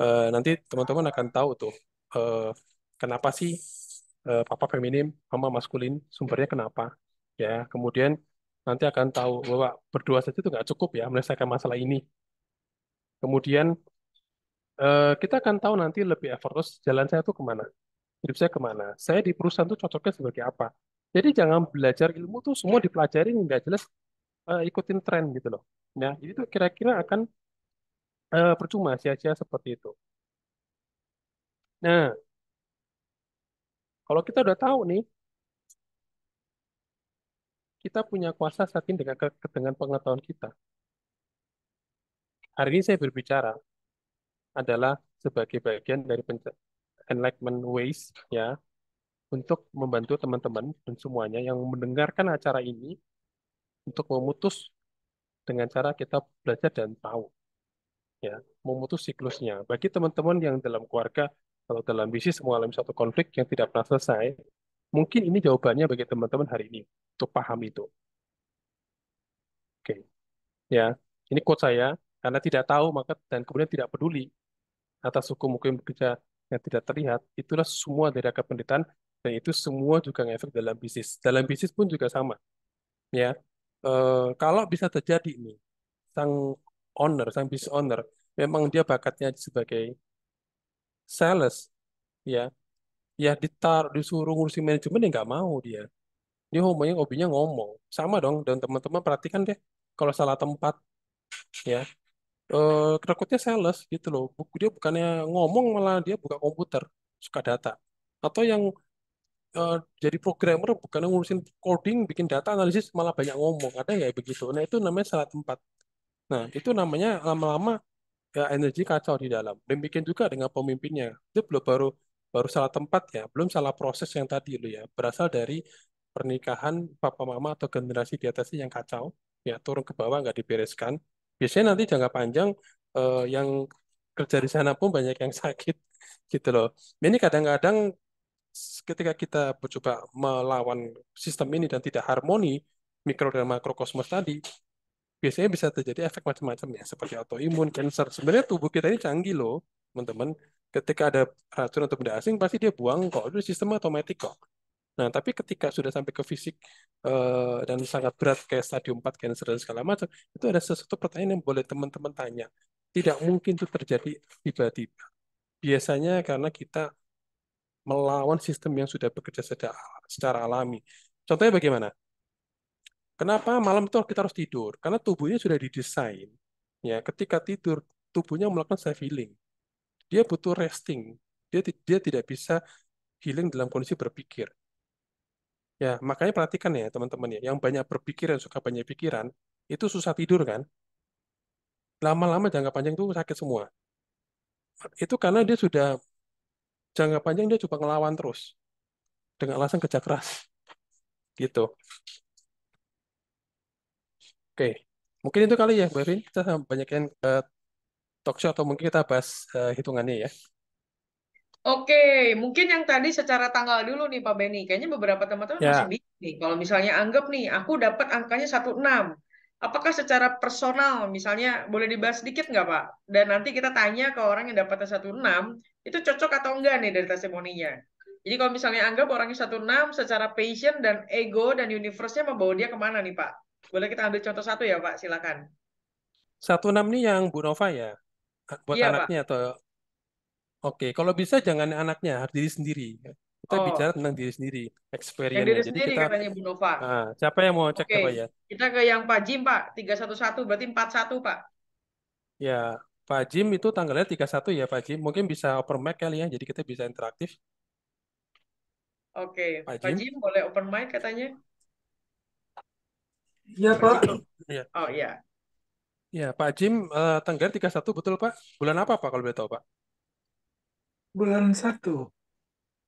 e, nanti teman-teman akan tahu tuh e, kenapa sih e, papa feminim, mama maskulin, sumbernya kenapa. Ya, kemudian nanti akan tahu bahwa berdua saja itu nggak cukup ya menyelesaikan masalah ini. Kemudian e, kita akan tahu nanti lebih effortless jalan saya tuh kemana, hidup saya kemana, saya di perusahaan itu cocoknya sebagai apa. Jadi jangan belajar ilmu tuh semua dipelajari nggak jelas uh, ikutin tren gitu loh. Nah, itu kira-kira akan uh, percuma sia-sia seperti itu. Nah, kalau kita udah tahu nih, kita punya kuasa saat ini dengan, dengan pengetahuan kita. Hari ini saya berbicara adalah sebagai bagian dari enlightenment ways ya untuk membantu teman-teman dan semuanya yang mendengarkan acara ini untuk memutus dengan cara kita belajar dan tahu. Ya, memutus siklusnya. Bagi teman-teman yang dalam keluarga atau dalam bisnis mengalami satu konflik yang tidak pernah selesai, mungkin ini jawabannya bagi teman-teman hari ini untuk paham itu. Oke. Ya, ini quote saya karena tidak tahu maka dan kemudian tidak peduli atas hukum hukum bekerja yang tidak terlihat, itulah semua dari penderitaan dan itu semua juga ngefek dalam bisnis dalam bisnis pun juga sama ya e, kalau bisa terjadi ini sang owner sang business owner memang dia bakatnya sebagai sales ya ya ditar, disuruh ngurusin manajemen ya nggak mau dia dia hobinya hobinya ngomong sama dong dan teman-teman perhatikan deh kalau salah tempat ya eh rekrutnya sales gitu loh dia bukannya ngomong malah dia buka komputer suka data atau yang uh, jadi programmer bukan ngurusin coding, bikin data analisis malah banyak ngomong. Ada ya begitu? Nah itu namanya salah tempat. Nah itu namanya lama-lama ya energi kacau di dalam. Demikian juga dengan pemimpinnya. Itu belum baru baru salah tempat ya, belum salah proses yang tadi lo ya. Berasal dari pernikahan papa mama atau generasi di atasnya yang kacau, ya turun ke bawah nggak dibereskan. Biasanya nanti jangka panjang eh, yang kerja di sana pun banyak yang <laughs> sakit gitu loh. Ini kadang-kadang ketika kita mencoba melawan sistem ini dan tidak harmoni mikro dan makrokosmos tadi, biasanya bisa terjadi efek macam-macam ya seperti autoimun, cancer. Sebenarnya tubuh kita ini canggih loh, teman-teman. Ketika ada racun atau benda asing pasti dia buang kok, itu sistem otomatis kok. Nah, tapi ketika sudah sampai ke fisik eh, dan sangat berat kayak stadium 4 cancer dan segala macam, itu ada sesuatu pertanyaan yang boleh teman-teman tanya. Tidak mungkin itu terjadi tiba-tiba. Biasanya karena kita melawan sistem yang sudah bekerja secara, alami. Contohnya bagaimana? Kenapa malam itu kita harus tidur? Karena tubuhnya sudah didesain. Ya, ketika tidur, tubuhnya melakukan self healing. Dia butuh resting. Dia dia tidak bisa healing dalam kondisi berpikir. Ya, makanya perhatikan ya teman-teman ya, yang banyak berpikir yang suka banyak pikiran, itu susah tidur kan? Lama-lama jangka panjang itu sakit semua. Itu karena dia sudah jangka panjang dia coba ngelawan terus dengan alasan kerja keras <laughs> gitu oke mungkin itu kali ya Berin. kita banyakin ke eh, talk show atau mungkin kita bahas uh, hitungannya ya Oke, mungkin yang tadi secara tanggal dulu nih Pak Benny, kayaknya beberapa teman-teman ya. masih bingung nih. Kalau misalnya anggap nih, aku dapat angkanya 16. Apakah secara personal misalnya boleh dibahas sedikit nggak Pak? Dan nanti kita tanya ke orang yang dapatnya 16, itu cocok atau enggak nih dari testimoninya. Jadi kalau misalnya anggap orangnya satu enam secara passion dan ego dan universe-nya membawa dia kemana nih Pak? Boleh kita ambil contoh satu ya Pak, silakan. Satu enam nih yang Bu Nova ya? Buat iya, anaknya Pak. atau... Oke, kalau bisa jangan anaknya, harus diri sendiri. Kita oh. bicara tentang diri sendiri, experience. Yang diri Jadi sendiri kita... katanya Bu Nova. Nah, siapa yang mau cek okay. apa ya? Kita ke yang Pak Jim Pak, tiga satu satu berarti empat satu Pak. Ya, Pak Jim itu tanggalnya 31 ya Pak Jim. Mungkin bisa open mic kali ya, jadi kita bisa interaktif. Oke, Pak, Pak Jim. Jim boleh open mic katanya? Iya Pak. Ya. Oh iya. Ya Pak Jim, uh, tanggal 31 betul Pak. Bulan apa Pak kalau boleh tahu Pak? Bulan 1.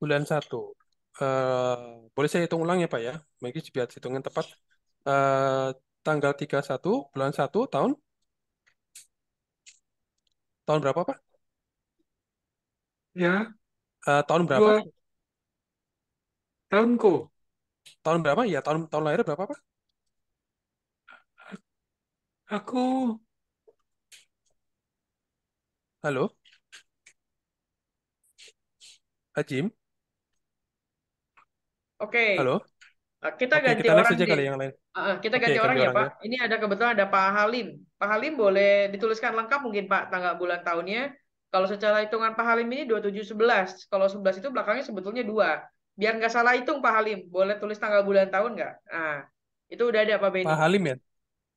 Bulan 1. Uh, eh, boleh saya hitung ulang ya Pak ya? Mungkin biar hitungan tepat. Uh, tanggal 31, bulan 1, tahun tahun berapa Pak? Ya, Uh, tahun berapa? dua tahunku. Tahun berapa? Ya tahun tahun lahir berapa Pak? Aku Halo, Hajim. Eh, Oke, Halo. Eh, kita ganti kita orang kali yang lain. Uh, kita ganti orang ya, Pak. Ya. Ini ada kebetulan ada Pak Halim. Pak Halim boleh dituliskan lengkap mungkin Pak tanggal bulan tahunnya. Kalau secara hitungan Pak Halim ini 2711. Kalau 11 itu belakangnya sebetulnya dua. Biar nggak salah hitung Pak Halim, boleh tulis tanggal bulan tahun nggak? Nah, itu udah ada Pak Benny. Pak Halim ya?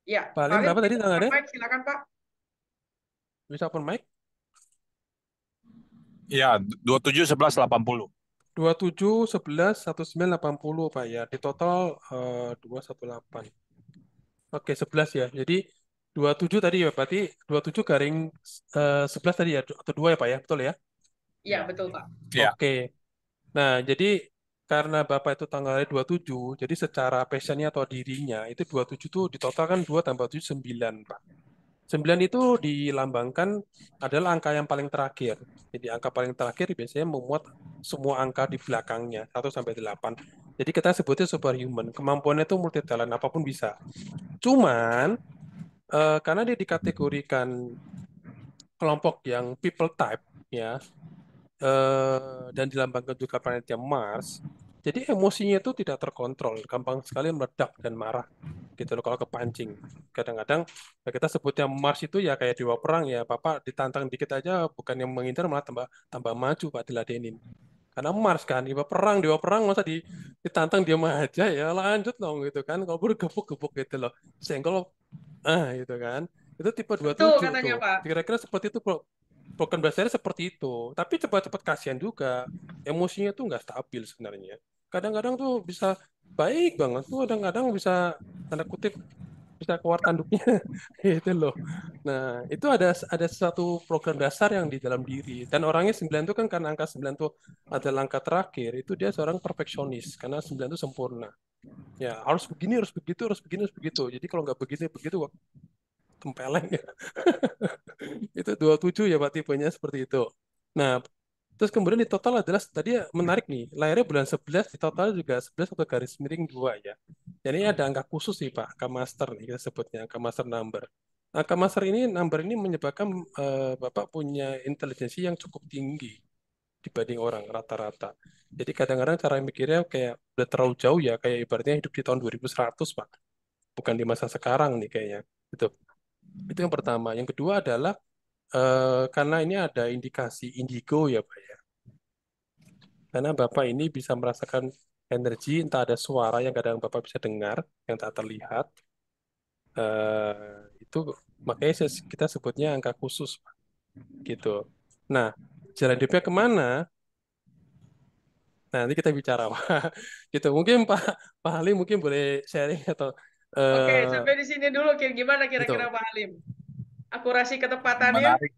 Iya. Pak Halim, Pak Halim berapa tadi tanggalnya? Mike, silakan Pak. Bisa open mic? Iya, 27 11 80 dua tujuh sebelas satu sembilan delapan puluh Pak ya. Di total eh, dua satu delapan Oke, sebelas ya. Jadi dua tujuh tadi ya, berarti tujuh garing eh, sebelas tadi ya, atau dua ya Pak ya, betul ya? Iya, betul Pak. Ya. Oke. Nah, jadi karena Bapak itu tanggalnya tujuh jadi secara passionnya atau dirinya, itu dua tujuh tuh di total kan dua tambah tujuh sembilan Pak. 9 itu dilambangkan adalah angka yang paling terakhir. Jadi angka paling terakhir biasanya memuat semua angka di belakangnya, 1 sampai 8. Jadi kita sebutnya superhuman. Kemampuannya itu multi talent, apapun bisa. Cuman eh, karena dia dikategorikan kelompok yang people type ya, eh, dan dilambangkan juga planetnya Mars, jadi emosinya itu tidak terkontrol, gampang sekali meledak dan marah gitu loh kalau kepancing. Kadang-kadang ya kita sebutnya Mars itu ya kayak dewa perang ya, Bapak ditantang dikit aja bukan yang mengintar malah tambah tambah maju Pak diladenin. Karena Mars kan dewa perang, dewa perang masa di, ditantang dia aja ya lanjut dong gitu kan. Kalau bergebuk-gebuk gitu loh. Senggol ah gitu kan. Itu tipe 27 tuh. Kira-kira seperti itu Bro program dasarnya seperti itu. Tapi cepat-cepat kasihan juga. Emosinya tuh nggak stabil sebenarnya. Kadang-kadang tuh bisa baik banget tuh, kadang-kadang bisa tanda kutip bisa keluar tanduknya <laughs> itu loh. Nah, itu ada ada satu program dasar yang di dalam diri dan orangnya sembilan itu kan karena angka sembilan itu ada langkah terakhir itu dia seorang perfeksionis karena sembilan itu sempurna. Ya, harus begini, harus begitu, harus begini, harus begitu. Jadi kalau nggak begini begitu tempeleng ya. <laughs> itu 27 ya Pak tipenya seperti itu. Nah, terus kemudian di total adalah tadi menarik nih, lahirnya bulan 11 di total juga 11 atau garis miring 2 ya. Jadi ada angka khusus sih Pak, angka master nih kita sebutnya, angka master number. Angka master ini number ini menyebabkan uh, Bapak punya intelijensi yang cukup tinggi dibanding orang rata-rata. Jadi kadang-kadang cara mikirnya kayak udah terlalu jauh ya, kayak ibaratnya hidup di tahun 2100 Pak. Bukan di masa sekarang nih kayaknya. Gitu. Itu yang pertama. Yang kedua adalah eh, karena ini ada indikasi indigo ya Pak ya. Karena Bapak ini bisa merasakan energi, entah ada suara yang kadang Bapak bisa dengar, yang tak terlihat. Eh, itu makanya kita sebutnya angka khusus Pak. Gitu. Nah, jalan hidupnya kemana? Nah, nanti kita bicara Pak. <laughs> gitu. Mungkin Pak Pak Ali mungkin boleh sharing atau Oke, eh, sampai di sini dulu. Kira Gimana kira-kira Pak Halim? Akurasi ketepatannya? Menarik.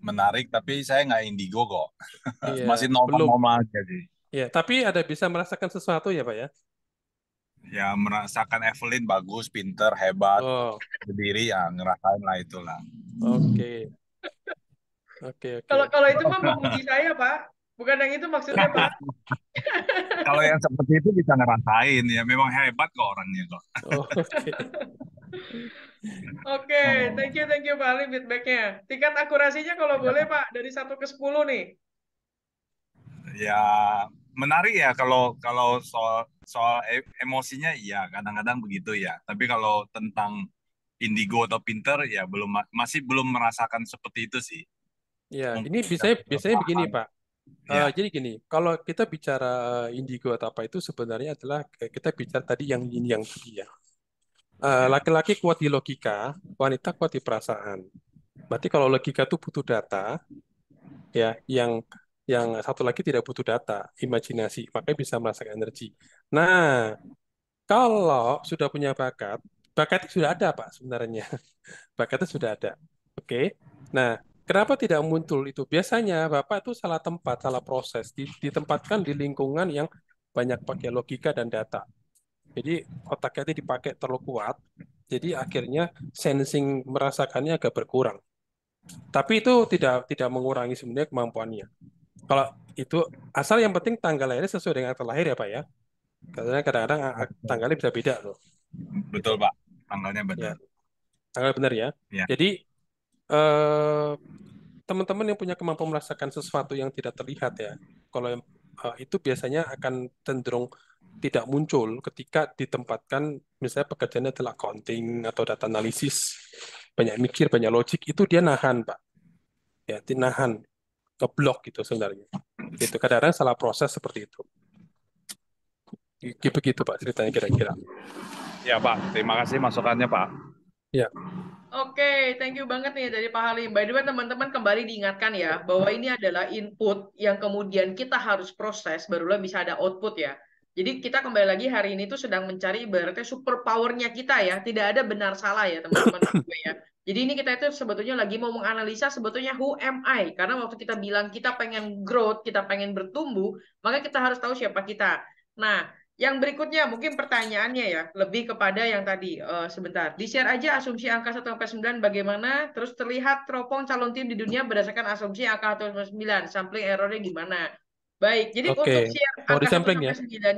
Menarik, tapi saya nggak indigo kok. <laughs> Iya, Masih normal-normal aja sih. Ya, tapi ada bisa merasakan sesuatu ya, Pak ya? Ya, merasakan Evelyn bagus, pinter, hebat, oh. berdiri ya, ngerasain lah itulah. Oke. Okay. Oke, okay, okay. Kalau kalau itu mah <laughs> memuji saya, Pak. Bukan yang itu maksudnya Pak. <laughs> Kalau yang seperti itu bisa ngerasain ya, memang hebat kok orangnya kok. <laughs> Oke, oh. thank you, thank you Pak Ali feedbacknya. Tingkat akurasinya kalau iya. boleh Pak dari 1 ke 10 nih. Ya menarik ya kalau kalau soal soal e, emosinya ya kadang-kadang begitu ya. Tapi kalau tentang indigo atau pinter ya belum masih belum merasakan seperti itu sih. Ya, ini biasanya biasanya begini Pak Uh, jadi gini, kalau kita bicara eh, indigo atau apa itu sebenarnya adalah eh, kita bicara tadi yang yin yang tadi ya. laki laki-laki kuat di logika, wanita kuat di perasaan. Berarti kalau logika itu butuh data, ya, yang yang satu lagi tidak butuh data, imajinasi, makanya bisa merasakan energi. Nah, kalau sudah punya bakat, bakatnya sudah ada pak sebenarnya, <laughs> bakatnya sudah ada, oke. Okay? Nah, Kenapa tidak muncul itu? Biasanya Bapak itu salah tempat, salah proses. Ditempatkan di lingkungan yang banyak pakai logika dan data. Jadi otaknya itu dipakai terlalu kuat, jadi akhirnya sensing merasakannya agak berkurang. Tapi itu tidak tidak mengurangi sebenarnya kemampuannya. Kalau itu asal yang penting tanggal lahirnya sesuai dengan terlahir lahir ya Pak ya. Karena kadang-kadang tanggalnya bisa beda loh. Betul Pak, tanggalnya benar. Ya. Tanggal benar ya. ya. Jadi teman teman-teman yang punya kemampuan merasakan sesuatu yang tidak terlihat ya, kalau uh, itu biasanya akan cenderung tidak muncul ketika ditempatkan misalnya pekerjaannya adalah accounting atau data analisis banyak mikir banyak logik itu dia nahan pak ya nahan nahan keblok gitu sebenarnya itu kadang-kadang salah proses seperti itu begitu gitu, pak ceritanya kira-kira ya pak terima kasih masukannya pak ya Oke, okay, thank you banget nih dari Pak Halim. By the way, teman-teman kembali diingatkan ya bahwa ini adalah input yang kemudian kita harus proses barulah bisa ada output ya. Jadi kita kembali lagi hari ini tuh sedang mencari ibaratnya super powernya kita ya. Tidak ada benar salah ya teman-teman <laughs> ya. Jadi ini kita itu sebetulnya lagi mau menganalisa sebetulnya who am I karena waktu kita bilang kita pengen growth, kita pengen bertumbuh, maka kita harus tahu siapa kita. Nah, yang berikutnya mungkin pertanyaannya ya lebih kepada yang tadi uh, sebentar. Di share aja asumsi angka 1 sampai 9 bagaimana terus terlihat teropong calon tim di dunia berdasarkan asumsi angka 1 sampai 9. Sampling errornya gimana? Baik, jadi okay. untuk share oh, angka 1 sampai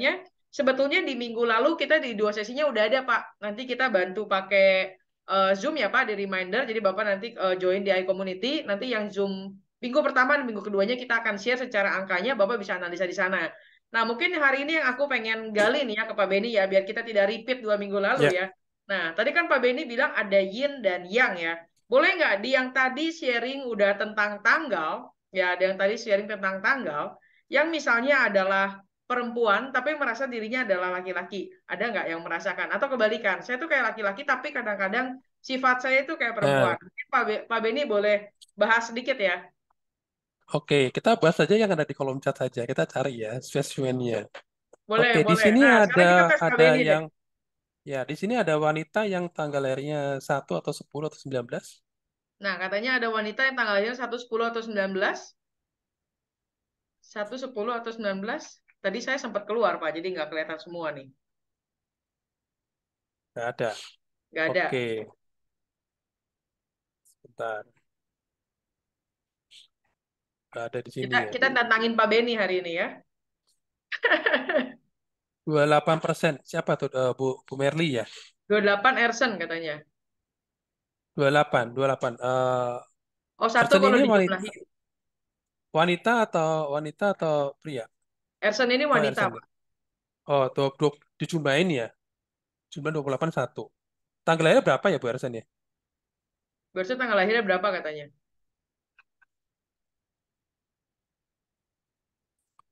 ya? sebetulnya di minggu lalu kita di dua sesinya udah ada, Pak. Nanti kita bantu pakai uh, Zoom ya, Pak, di reminder. Jadi Bapak nanti uh, join di community nanti yang Zoom minggu pertama dan minggu keduanya kita akan share secara angkanya, Bapak bisa analisa di sana. Nah, mungkin hari ini yang aku pengen gali nih ya ke Pak Beni ya, biar kita tidak repeat dua minggu lalu yeah. ya. Nah, tadi kan Pak Beni bilang ada yin dan yang ya. Boleh nggak di yang tadi sharing udah tentang tanggal, ya ada yang tadi sharing tentang tanggal, yang misalnya adalah perempuan tapi merasa dirinya adalah laki-laki. Ada nggak yang merasakan? Atau kebalikan, saya tuh kayak laki-laki tapi kadang-kadang sifat saya itu kayak nah. perempuan. Yeah. Pak, Be Pak Beni boleh bahas sedikit ya Oke, kita bahas saja yang ada di kolom chat saja. Kita cari ya spesimennya. Boleh, Oke, di sini Nah, ada ada yang deh. yang ya, di sini ada wanita yang tanggal lahirnya satu atau sepuluh atau sembilan belas. Nah, katanya ada wanita yang tanggal lahirnya satu sepuluh atau sembilan belas. Satu sepuluh atau sembilan belas. Tadi saya sempat keluar, Pak, jadi nggak kelihatan semua nih. Gak ada. Nggak ada. Oke, sebentar nggak ada di sini. Kita, ya. kita tantangin Pak Beni hari ini ya. 28 persen. Siapa tuh uh, Bu, Bu Merli ya? 28 Ersen katanya. 28, 28. Uh, oh satu Ersen kalau ini wanita, wanita atau wanita atau pria? Ersen ini oh, wanita. Oh, Ersen. oh tuh, dijumlahin ya? Jumlah 28 satu. Tanggal lahirnya berapa ya Bu Ersen ya? Bu Ersen tanggal lahirnya berapa katanya?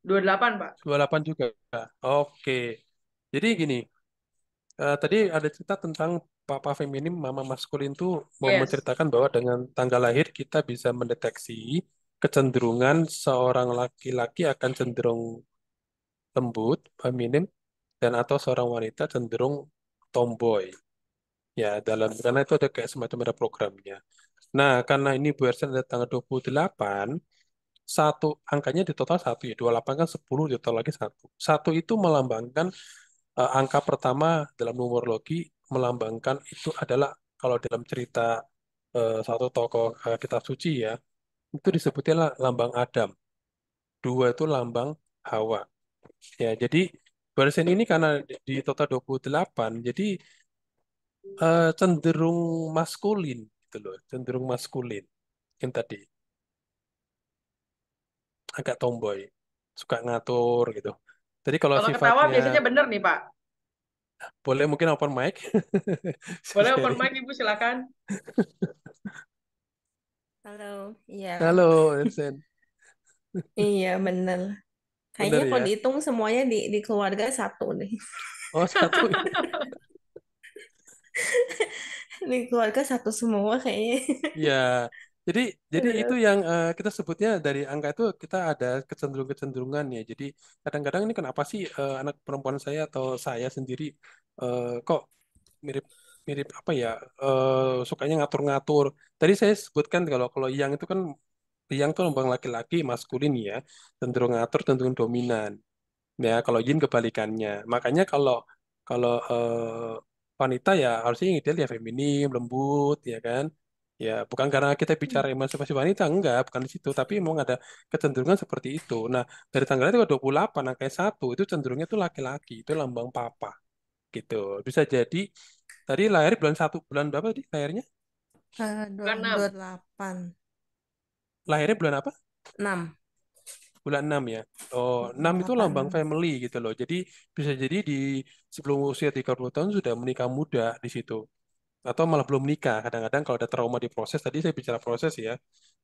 28, Pak. 28 juga. Oke. Jadi gini, uh, tadi ada cerita tentang papa feminim, mama maskulin itu mau yes. menceritakan bahwa dengan tanggal lahir kita bisa mendeteksi kecenderungan seorang laki-laki akan cenderung lembut, feminim, dan atau seorang wanita cenderung tomboy. Ya, dalam karena itu ada kayak semacam ada programnya. Nah, karena ini Bu Ersen ada tanggal 28, satu angkanya di total satu ya dua 28 kan 10 total lagi satu satu itu melambangkan uh, angka pertama dalam numerologi melambangkan itu adalah kalau dalam cerita uh, satu tokoh uh, kitab suci ya itu disebutnya lambang Adam dua itu lambang Hawa ya jadi barisan ini karena di total dua puluh delapan jadi uh, cenderung maskulin gitu loh cenderung maskulin yang tadi agak tomboy, suka ngatur gitu. Jadi kalau, kalau sifatnya ketawa biasanya bener nih Pak. Boleh mungkin open mic. <laughs> Boleh open mic Ibu silakan. Halo, iya. Halo, Ersen. <laughs> iya, bener. Kayaknya bener, ya? kalau ya? dihitung semuanya di, di keluarga satu nih. Oh, satu. Ya? <laughs> di keluarga satu semua kayaknya. Iya. Jadi jadi iya. itu yang uh, kita sebutnya dari angka itu kita ada kecenderungan kecenderungan ya. Jadi kadang-kadang ini kenapa sih uh, anak perempuan saya atau saya sendiri uh, kok mirip mirip apa ya uh, sukanya ngatur-ngatur. Tadi saya sebutkan kalau kalau yang itu kan yang itu lembang laki-laki maskulin ya cenderung ngatur cenderung dominan. Ya kalau yin kebalikannya. Makanya kalau kalau uh, wanita ya harusnya ideal ya feminim, lembut, ya kan, Ya, bukan karena kita bicara hmm. emansipasi wanita, enggak, bukan di situ. Tapi memang ada kecenderungan seperti itu. Nah, dari tanggal itu 28, angka 1, itu cenderungnya itu laki-laki, itu lambang papa. Gitu. Bisa jadi, tadi lahir bulan satu bulan berapa tadi lahirnya? Eh, uh, 28. Lahirnya bulan apa? 6. Bulan 6 ya. Oh, 6 itu lambang family gitu loh. Jadi bisa jadi di sebelum usia 30 tahun sudah menikah muda di situ atau malah belum menikah. Kadang-kadang kalau ada trauma di proses, tadi saya bicara proses ya,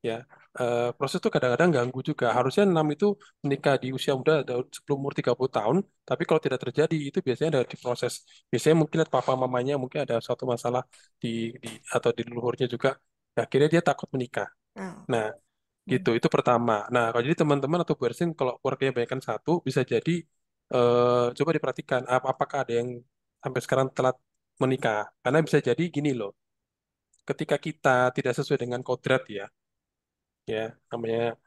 ya e, proses itu kadang-kadang ganggu juga. Harusnya enam itu menikah di usia muda sebelum umur 30 tahun, tapi kalau tidak terjadi itu biasanya ada di proses. Biasanya mungkin lihat papa mamanya mungkin ada suatu masalah di, di atau di leluhurnya juga. akhirnya dia takut menikah. Oh. Nah, hmm. gitu itu pertama. Nah, kalau jadi teman-teman atau bersin kalau keluarganya bayangkan satu bisa jadi e, coba diperhatikan apakah ada yang sampai sekarang telat menikah. Karena bisa jadi gini loh, ketika kita tidak sesuai dengan kodrat ya, ya namanya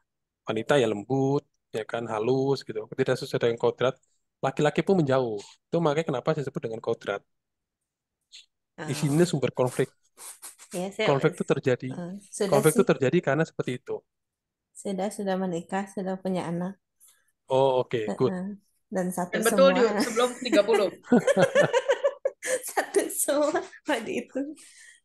wanita ya lembut, ya kan halus gitu. Tidak sesuai dengan kodrat, laki-laki pun menjauh. Itu makanya kenapa saya sebut dengan kodrat. Di ah. sini sumber konflik. Ya, saya konflik itu terjadi. Ah, sudah konflik itu terjadi karena seperti itu. Sudah sudah menikah, sudah punya anak. Oh, oke, okay, good. Ah, dan satu dan betul semua. Di, sebelum 30. <laughs> semua pada itu.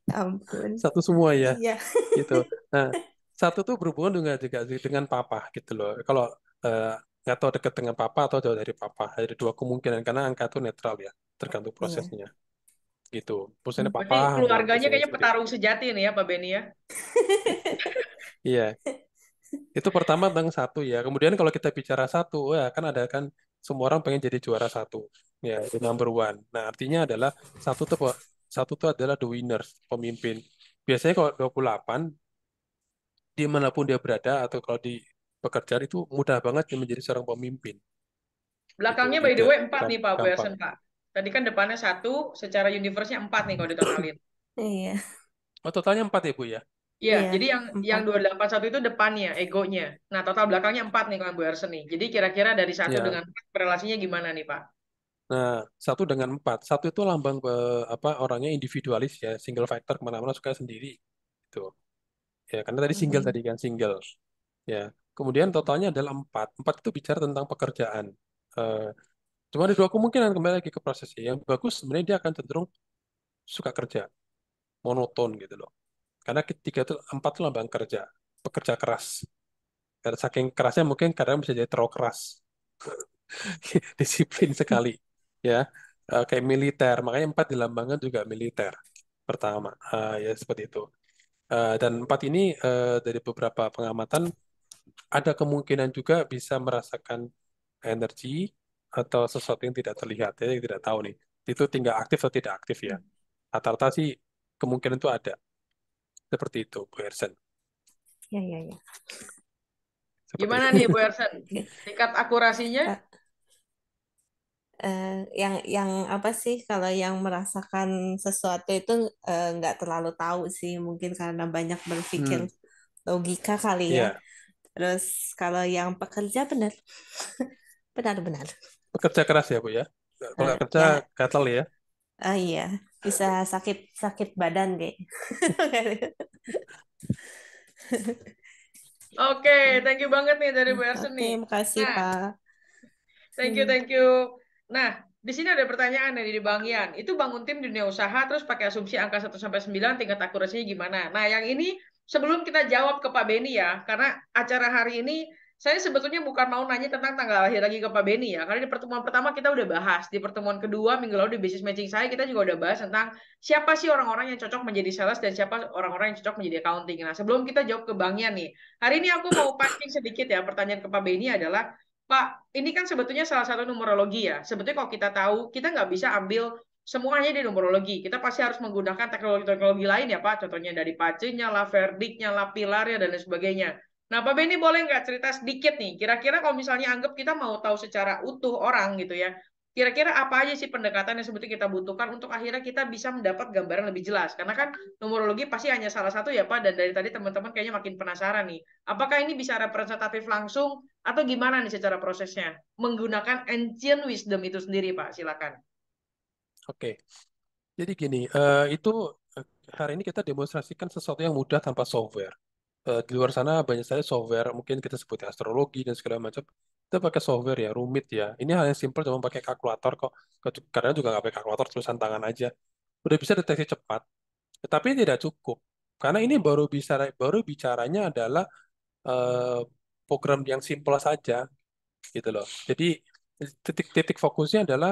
Ya ampun. Satu semua ya. Iya. gitu. Nah, satu tuh berhubungan juga juga dengan papa gitu loh. Kalau uh, nggak tahu dekat dengan papa atau jauh dari papa. Ada dua kemungkinan karena angka itu netral ya, tergantung iya. prosesnya. Iya. Gitu. Prosesnya hmm. papa. Berarti keluarganya gitu, kayaknya gitu. petarung sejati nih ya Pak Beni ya. <laughs> Iya. Itu pertama tentang satu ya. Kemudian kalau kita bicara satu, ya kan ada kan semua orang pengen jadi juara satu. Ya, the number one. Nah, artinya adalah satu tuh satu tuh adalah the winners, pemimpin. Biasanya kalau 28 dimanapun dia berada atau kalau di pekerjaan itu mudah banget dia menjadi seorang pemimpin. Belakangnya itu, by the way empat nih Pak Wilson Pak. Tadi kan depannya satu, secara universe-nya empat nih kalau ditotalin. Iya. Oh, totalnya empat ya, Bu ya? Iya, yeah, jadi yang 4. yang satu itu depannya, egonya. Nah, total belakangnya empat nih kalau Bu Ersen nih. Jadi kira-kira dari satu yeah. dengan 4, relasinya gimana nih, Pak? Nah, satu dengan empat. Satu itu lambang be, apa orangnya individualis ya, single factor kemana-mana suka sendiri. Itu. Ya, karena tadi single tadi kan single. Ya. Kemudian totalnya adalah empat. Empat itu bicara tentang pekerjaan. Uh, cuma ada dua kemungkinan kembali lagi ke prosesnya. Yang bagus sebenarnya dia akan cenderung suka kerja, monoton gitu loh. Karena ketiga itu empat itu lambang kerja, pekerja keras. Karena saking kerasnya mungkin kadang bisa jadi terlalu keras. <laughs> Disiplin sekali ya uh, kayak militer makanya empat di lambangan juga militer pertama uh, ya seperti itu uh, dan empat ini uh, dari beberapa pengamatan ada kemungkinan juga bisa merasakan energi atau sesuatu yang tidak terlihat ya yang tidak tahu nih itu tinggal aktif atau tidak aktif ya rata-rata sih kemungkinan itu ada seperti itu Bu Ersen ya ya ya gimana nih Bu Ersen <laughs> tingkat akurasinya Uh, yang yang apa sih kalau yang merasakan sesuatu itu uh, terlalu tahu sih mungkin karena banyak berpikir hmm. logika kali yeah. ya. Iya. Terus kalau yang pekerja benar benar-benar. <laughs> Pekerja keras ya bu ya. Eh, kalau uh, kerja ya. ya. Ah uh, iya bisa sakit sakit badan deh. <laughs> Oke, okay, thank you banget nih dari Bu Ersen okay, nih. Terima kasih nah, Pak. Thank you, hmm. thank you. Nah, di sini ada pertanyaan dari Bang Ian. Itu bangun tim dunia usaha terus pakai asumsi angka 1 sampai 9 tingkat akurasinya gimana? Nah, yang ini sebelum kita jawab ke Pak Beni ya, karena acara hari ini saya sebetulnya bukan mau nanya tentang tanggal lahir lagi ke Pak Beni ya, karena di pertemuan pertama kita udah bahas, di pertemuan kedua minggu lalu di bisnis matching saya kita juga udah bahas tentang siapa sih orang-orang yang cocok menjadi sales dan siapa orang-orang yang cocok menjadi accounting. Nah, sebelum kita jawab ke Bang Ian nih, hari ini aku mau pancing sedikit ya pertanyaan ke Pak Beni adalah Pak, ini kan sebetulnya salah satu numerologi ya. Sebetulnya kalau kita tahu, kita nggak bisa ambil semuanya di numerologi. Kita pasti harus menggunakan teknologi-teknologi lain ya Pak. Contohnya dari pacenya lah, verdiknya lah, pilarnya, dan lain sebagainya. Nah Pak Benny boleh nggak cerita sedikit nih? Kira-kira kalau misalnya anggap kita mau tahu secara utuh orang gitu ya kira-kira apa aja sih pendekatan yang sebetulnya kita butuhkan untuk akhirnya kita bisa mendapat gambaran lebih jelas? Karena kan numerologi pasti hanya salah satu ya Pak, dan dari tadi teman-teman kayaknya makin penasaran nih. Apakah ini bisa representatif langsung atau gimana nih secara prosesnya? Menggunakan ancient wisdom itu sendiri Pak, silakan. Oke, jadi gini, eh, itu eh, hari ini kita demonstrasikan sesuatu yang mudah tanpa software. Eh, di luar sana banyak sekali software, mungkin kita sebut astrologi dan segala macam, kita pakai software ya, rumit ya. Ini hal yang simple cuma pakai kalkulator kok. Karena juga nggak pakai kalkulator, tulisan tangan aja. Udah bisa deteksi cepat. Tetapi eh, tidak cukup. Karena ini baru bisa baru bicaranya adalah eh, program yang simple saja, gitu loh. Jadi titik-titik fokusnya adalah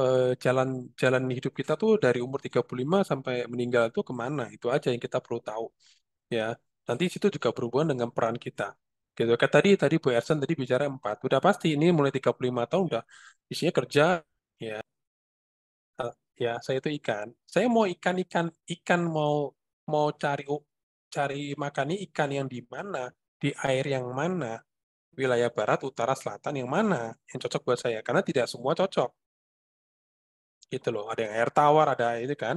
eh, jalan jalan hidup kita tuh dari umur 35 sampai meninggal tuh kemana itu aja yang kita perlu tahu ya nanti situ juga berhubungan dengan peran kita gitu kan tadi tadi Bu Ersen tadi bicara empat udah pasti ini mulai 35 tahun udah isinya kerja ya ah, ya saya itu ikan saya mau ikan ikan ikan mau mau cari cari makan ikan yang di mana di air yang mana wilayah barat utara selatan yang mana yang cocok buat saya karena tidak semua cocok gitu loh ada yang air tawar ada itu kan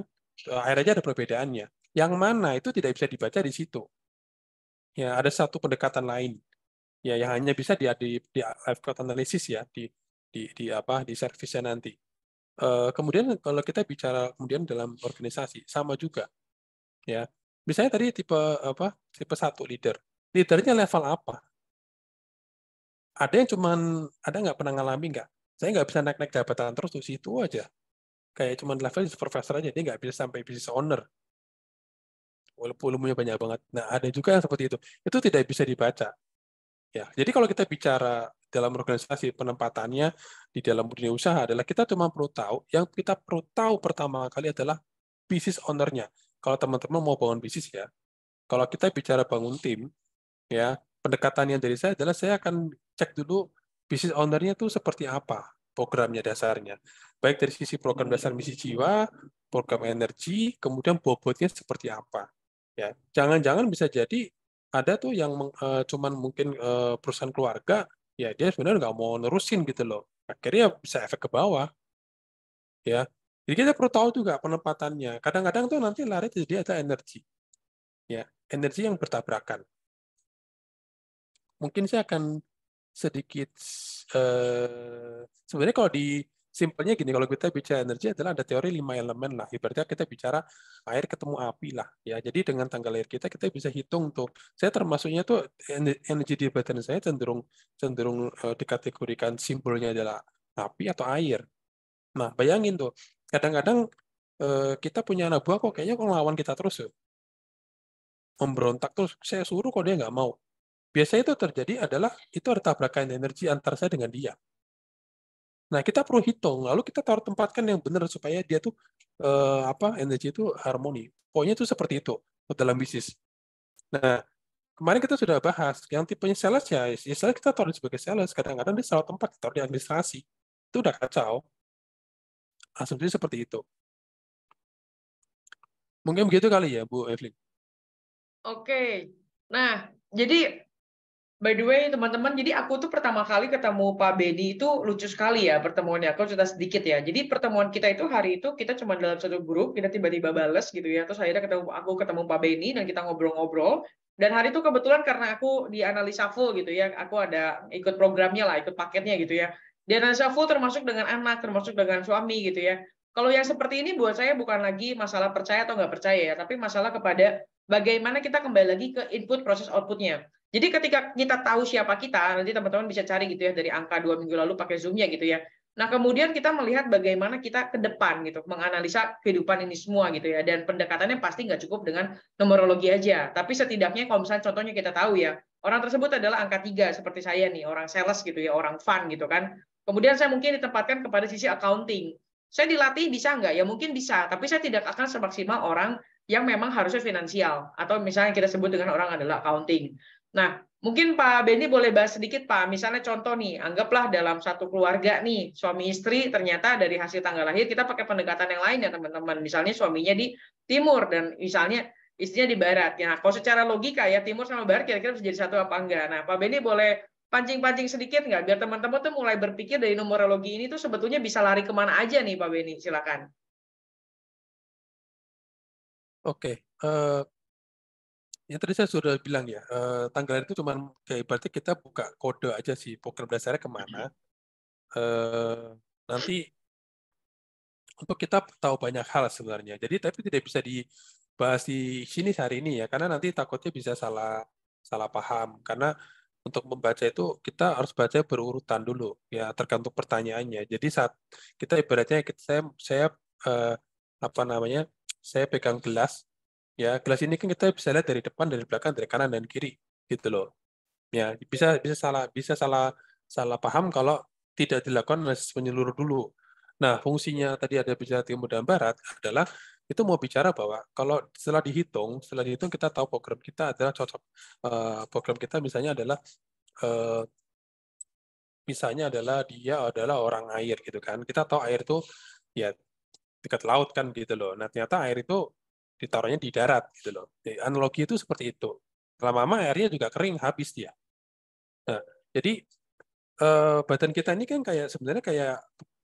eh, air aja ada perbedaannya yang mana itu tidak bisa dibaca di situ ya ada satu pendekatan lain ya yang hanya bisa di di, di live cloud analysis ya di di, di apa di service nanti. Uh, kemudian kalau kita bicara kemudian dalam organisasi sama juga ya. Misalnya tadi tipe apa tipe satu leader. Leadernya level apa? Ada yang cuman ada nggak pernah ngalami nggak? Saya nggak bisa naik-naik jabatan terus di situ aja. Kayak cuman level supervisor aja, dia nggak bisa sampai business owner walaupun ilmunya banyak banget. Nah, ada juga yang seperti itu. Itu tidak bisa dibaca. Ya, jadi kalau kita bicara dalam organisasi penempatannya di dalam dunia usaha adalah kita cuma perlu tahu yang kita perlu tahu pertama kali adalah bisnis ownernya. Kalau teman-teman mau bangun bisnis ya, kalau kita bicara bangun tim, ya pendekatan yang dari saya adalah saya akan cek dulu bisnis ownernya itu seperti apa programnya dasarnya. Baik dari sisi program dasar misi jiwa, program energi, kemudian bobotnya seperti apa. Ya, jangan-jangan bisa jadi ada tuh yang uh, cuman mungkin uh, perusahaan keluarga ya dia sebenarnya nggak mau nerusin gitu loh akhirnya bisa efek ke bawah ya jadi kita perlu tahu juga penempatannya kadang-kadang tuh nanti lari jadi ada energi ya energi yang bertabrakan mungkin saya akan sedikit eh, sebenarnya kalau di Simpelnya gini, kalau kita bicara energi adalah ada teori lima elemen lah. Ibaratnya kita bicara air ketemu api lah. Ya, jadi dengan tanggal lahir kita, kita bisa hitung tuh. Saya termasuknya tuh energi di badan saya cenderung cenderung eh, dikategorikan simbolnya adalah api atau air. Nah, bayangin tuh, kadang-kadang eh, kita punya anak buah kok kayaknya kok lawan kita terus tuh. Memberontak terus, saya suruh kok dia nggak mau. Biasanya itu terjadi adalah itu ada tabrakan energi antar saya dengan dia. Nah, kita perlu hitung. Lalu kita taruh tempatkan yang benar supaya dia tuh eh, apa energi itu harmoni. Pokoknya itu seperti itu dalam bisnis. Nah, kemarin kita sudah bahas yang tipenya sales ya, ya sales kita taruh sebagai sales. Kadang-kadang dia salah tempat, taruh di administrasi. Itu udah kacau. Asumsi nah, seperti itu. Mungkin begitu kali ya, Bu Evelyn. Oke. Nah, jadi By the way, teman-teman, jadi aku tuh pertama kali ketemu Pak Bedi itu lucu sekali ya pertemuannya. Aku cerita sedikit ya. Jadi pertemuan kita itu hari itu kita cuma dalam satu grup, kita tiba-tiba bales gitu ya. Terus akhirnya ketemu aku ketemu Pak Beni dan kita ngobrol-ngobrol. Dan hari itu kebetulan karena aku di analisa full gitu ya, aku ada ikut programnya lah, ikut paketnya gitu ya. Di analisa full termasuk dengan anak, termasuk dengan suami gitu ya. Kalau yang seperti ini buat saya bukan lagi masalah percaya atau nggak percaya ya, tapi masalah kepada bagaimana kita kembali lagi ke input proses outputnya jadi ketika kita tahu siapa kita, nanti teman-teman bisa cari gitu ya dari angka dua minggu lalu pakai Zoom ya gitu ya. Nah kemudian kita melihat bagaimana kita ke depan gitu, menganalisa kehidupan ini semua gitu ya. Dan pendekatannya pasti nggak cukup dengan numerologi aja. Tapi setidaknya kalau misalnya contohnya kita tahu ya, orang tersebut adalah angka tiga seperti saya nih, orang sales gitu ya, orang fun gitu kan. Kemudian saya mungkin ditempatkan kepada sisi accounting. Saya dilatih bisa nggak? Ya mungkin bisa, tapi saya tidak akan semaksimal orang yang memang harusnya finansial atau misalnya kita sebut dengan orang adalah accounting. Nah, mungkin Pak Beni boleh bahas sedikit Pak. Misalnya contoh nih, anggaplah dalam satu keluarga nih, suami istri ternyata dari hasil tanggal lahir kita pakai pendekatan yang lain ya teman-teman. Misalnya suaminya di timur dan misalnya istrinya di barat. ya kalau secara logika ya timur sama barat kira-kira bisa jadi satu apa enggak. Nah, Pak Beni boleh pancing-pancing sedikit nggak biar teman-teman tuh mulai berpikir dari numerologi ini tuh sebetulnya bisa lari kemana aja nih Pak Beni. Silakan. Oke, okay. uh, eh, yang tadi saya sudah bilang ya, eh, tanggal tanggalan itu cuma kayak berarti kita buka kode aja sih program dasarnya kemana. Eh, nanti untuk kita tahu banyak hal sebenarnya. Jadi tapi tidak bisa dibahas di sini hari ini ya, karena nanti takutnya bisa salah salah paham. Karena untuk membaca itu kita harus baca berurutan dulu ya tergantung pertanyaannya. Jadi saat kita ibaratnya kita, saya saya eh, apa namanya saya pegang gelas Ya, gelas ini kan kita bisa lihat dari depan, dari belakang, dari kanan dan kiri, gitu loh. Ya, bisa bisa salah bisa salah salah paham kalau tidak dilakukan analisis menyeluruh dulu. Nah, fungsinya tadi ada bicara timur dan barat adalah itu mau bicara bahwa kalau setelah dihitung, setelah dihitung kita tahu program kita adalah cocok eh, program kita misalnya adalah eh, misalnya adalah dia adalah orang air gitu kan. Kita tahu air itu ya dekat laut kan gitu loh. Nah, ternyata air itu ditaruhnya di darat gitu loh. Jadi, analogi itu seperti itu. Lama-lama airnya juga kering habis dia. Nah, jadi eh, badan kita ini kan kayak sebenarnya kayak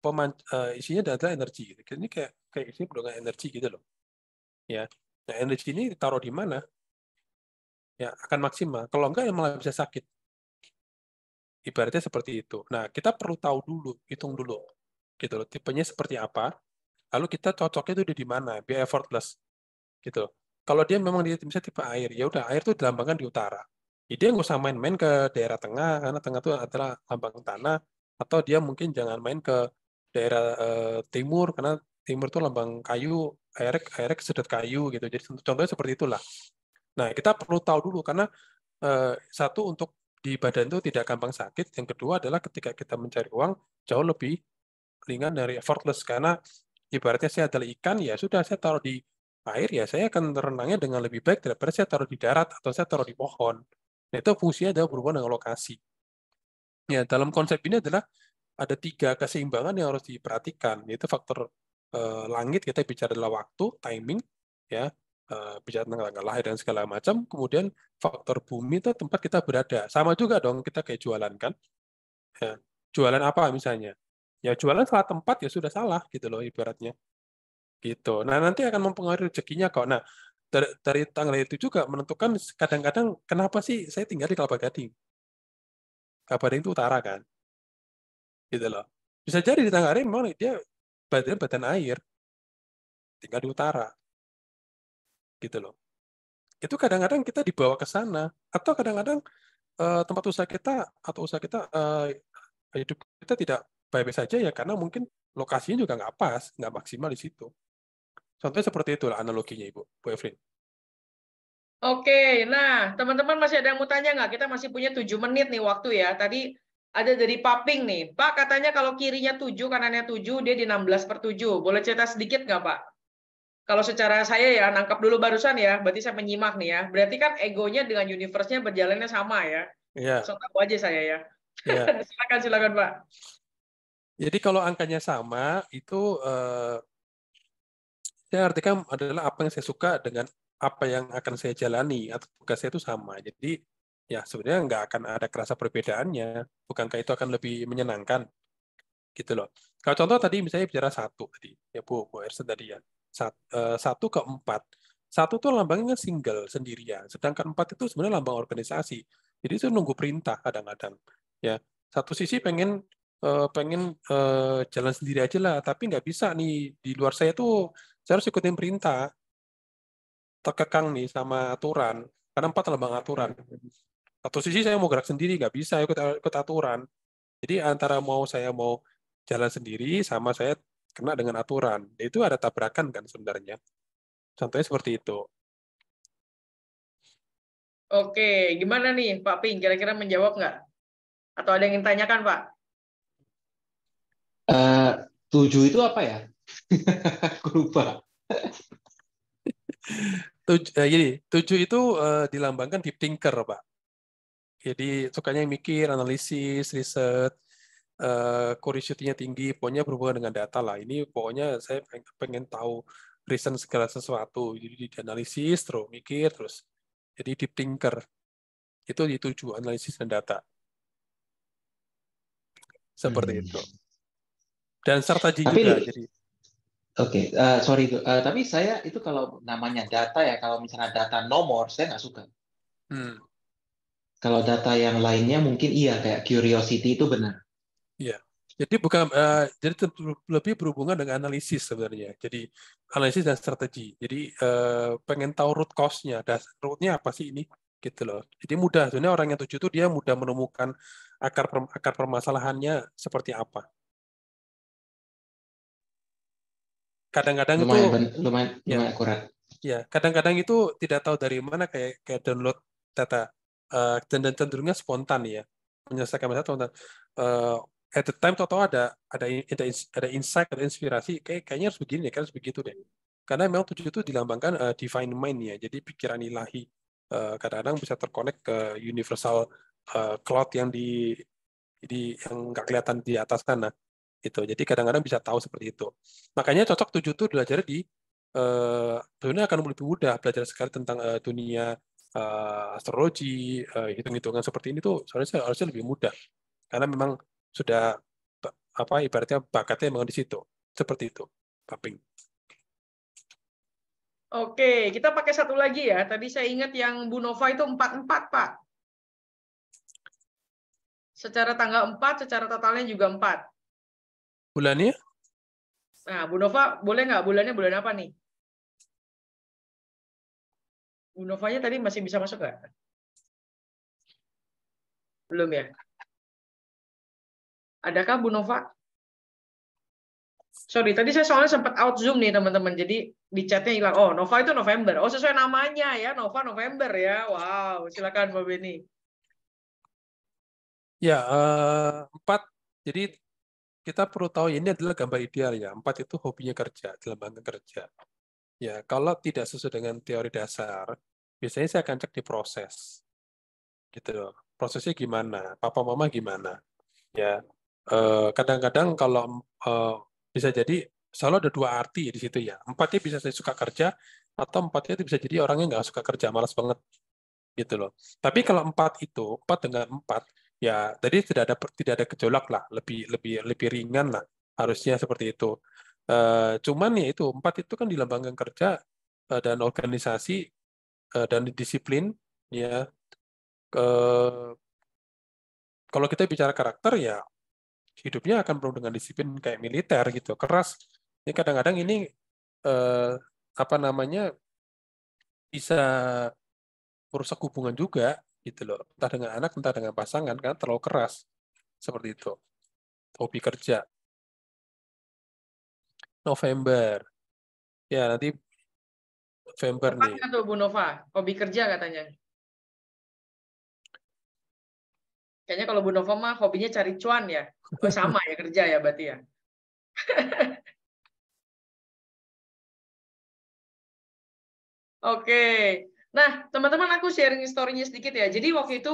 peman, eh, isinya adalah energi. Gitu. Ini kayak kayak isinya berupa energi gitu loh. Ya. Nah, energi ini ditaruh di mana? Ya, akan maksimal. Kalau enggak ya malah bisa sakit. Ibaratnya seperti itu. Nah, kita perlu tahu dulu, hitung dulu. Gitu loh, tipenya seperti apa. Lalu kita cocoknya itu di mana? Biar effortless gitu kalau dia memang dia misalnya tipe air ya udah air tuh dilambangkan di utara jadi ya, dia nggak usah main-main ke daerah tengah karena tengah itu adalah lambang tanah atau dia mungkin jangan main ke daerah eh, timur karena timur itu lambang kayu air air sedot kayu gitu jadi contohnya seperti itulah nah kita perlu tahu dulu karena eh, satu untuk di badan itu tidak gampang sakit yang kedua adalah ketika kita mencari uang jauh lebih ringan dari effortless karena ibaratnya saya adalah ikan ya sudah saya taruh di air ya saya akan renangnya dengan lebih baik daripada saya taruh di darat atau saya taruh di pohon. Nah, itu fungsinya adalah berhubungan dengan lokasi. Ya, dalam konsep ini adalah ada tiga keseimbangan yang harus diperhatikan, yaitu faktor eh, langit kita bicara adalah waktu, timing, ya, eh, bicara tentang tanggal lahir dan segala macam. Kemudian faktor bumi itu tempat kita berada. Sama juga dong kita kayak jualan kan. Ya, jualan apa misalnya? Ya jualan salah tempat ya sudah salah gitu loh ibaratnya gitu. Nah nanti akan mempengaruhi rezekinya kok. Nah dari, dari tanggal itu juga menentukan kadang-kadang kenapa sih saya tinggal di Kelapa Gading. Kelapa Gading itu utara kan, gitu loh. Bisa jadi di tanggal ini memang dia badan badan air, tinggal di utara, gitu loh. Itu kadang-kadang kita dibawa ke sana atau kadang-kadang uh, tempat usaha kita atau usaha kita uh, hidup kita tidak baik-baik saja ya karena mungkin lokasinya juga nggak pas, nggak maksimal di situ. Contohnya seperti itulah analoginya Ibu, Bu Evelyn. Oke, nah teman-teman masih ada yang mau tanya nggak? Kita masih punya tujuh menit nih waktu ya. Tadi ada dari Paping nih. Pak katanya kalau kirinya tujuh, kanannya tujuh, dia di 16 per tujuh. Boleh cerita sedikit nggak Pak? Kalau secara saya ya, nangkap dulu barusan ya, berarti saya menyimak nih ya. Berarti kan egonya dengan universe-nya berjalannya sama ya. Iya. So tahu aja saya ya. Yeah. <laughs> silakan, silakan Pak. Jadi kalau angkanya sama, itu Uh saya artikan adalah apa yang saya suka dengan apa yang akan saya jalani atau tugas saya itu sama. Jadi ya sebenarnya nggak akan ada kerasa perbedaannya. Bukankah itu akan lebih menyenangkan? Gitu loh. Kalau contoh tadi misalnya bicara satu tadi, ya Bu, Bu Ersen tadi ya. Eh, satu ke empat. Satu itu lambangnya single, sendirian. Sedangkan empat itu sebenarnya lambang organisasi. Jadi itu nunggu perintah kadang-kadang. Ya, satu sisi pengen eh, pengen eh, jalan sendiri aja lah, tapi nggak bisa nih di luar saya tuh saya harus ikutin perintah terkekang nih sama aturan karena empat lembang aturan satu sisi saya mau gerak sendiri nggak bisa ikut ikut aturan jadi antara mau saya mau jalan sendiri sama saya kena dengan aturan itu ada tabrakan kan sebenarnya contohnya seperti itu Oke, gimana nih Pak Ping? Kira-kira menjawab nggak? Atau ada yang ingin tanyakan Pak? Uh, tujuh itu apa ya? <laughs> Aku lupa. Tuj uh, eh, jadi tujuh itu uh, dilambangkan di thinker, Pak. Jadi sukanya mikir, analisis, riset, uh, curiosity-nya tinggi, pokoknya berhubungan dengan data lah. Ini pokoknya saya pengen, pengen tahu reason segala sesuatu. Jadi di analisis terus mikir, terus jadi di thinker. Itu di tujuh analisis dan data. Seperti hmm. itu. Dan serta juga jadi Oke, okay. uh, eh, sorry, uh, tapi saya itu kalau namanya data ya, kalau misalnya data nomor, saya nggak suka. Hmm. Kalau data yang lainnya mungkin iya, kayak curiosity itu benar. Iya, jadi bukan, uh, jadi lebih berhubungan dengan analisis sebenarnya. Jadi analisis dan strategi. Jadi uh, pengen tahu root cause-nya, root-nya apa sih ini, gitu loh. Jadi mudah, sebenarnya orang yang tujuh itu dia mudah menemukan akar akar permasalahannya seperti apa kadang-kadang lumayan, lumayan, ya, akurat. Ya, kadang-kadang itu tidak tahu dari mana kayak kayak download data uh, dan cenderungnya spontan ya menyelesaikan masalah spontan. Uh, at the time tahu ada ada ada ada insight ada inspirasi kayak kayaknya harus begini ya harus begitu deh. Karena memang tujuh itu dilambangkan uh, divine mind ya, jadi pikiran ilahi kadang kadang-kadang bisa terkonek ke universal uh, cloud yang di di yang nggak kelihatan di atas sana gitu. Jadi kadang-kadang bisa tahu seperti itu. Makanya cocok tujuh itu belajar di eh, uh, akan lebih mudah belajar sekali tentang uh, dunia uh, astrologi, uh, hitung-hitungan seperti ini tuh seharusnya harusnya lebih mudah karena memang sudah apa ibaratnya bakatnya memang di situ seperti itu, paping Oke, kita pakai satu lagi ya. Tadi saya ingat yang Bu Nova itu 44, Pak. Secara tanggal 4, secara totalnya juga 4. Bulannya? Nah, Bu Nova, boleh nggak bulannya bulan apa nih? Bu Novanya tadi masih bisa masuk nggak? Belum ya? Adakah Bu Nova? Sorry, tadi saya soalnya sempat out Zoom nih teman-teman. Jadi di chatnya hilang. Oh, Nova itu November. Oh, sesuai namanya ya. Nova November ya. Wow, silakan Mbak Beni. Ya, eh, empat. Jadi kita perlu tahu ini adalah gambar ideal ya. Empat itu hobinya kerja, dalam bangga kerja. Ya, kalau tidak sesuai dengan teori dasar, biasanya saya akan cek di proses. Gitu loh. Prosesnya gimana? Papa mama gimana? Ya, eh, kadang-kadang eh, kalau eh, bisa jadi selalu ada dua arti di situ ya. Empatnya bisa saya suka kerja, atau empatnya itu bisa jadi orangnya nggak suka kerja, malas banget gitu loh. Tapi kalau empat itu, empat dengan empat, ya tadi tidak ada tidak ada gejolak lah lebih lebih lebih ringan lah harusnya seperti itu uh, cuman ya itu empat itu kan di lembaga kerja uh, dan organisasi uh, dan disiplin ya uh, kalau kita bicara karakter ya hidupnya akan penuh dengan disiplin kayak militer gitu keras ini ya, kadang-kadang ini uh, apa namanya bisa merusak hubungan juga gitu loh entah dengan anak entah dengan pasangan kan terlalu keras seperti itu hobi kerja November ya nanti November Apa nih Bu Nova hobi kerja katanya kayaknya kalau Bu Nova mah hobinya cari cuan ya oh, sama ya kerja ya berarti ya <laughs> Oke, Nah, teman-teman aku sharing story-nya sedikit ya. Jadi waktu itu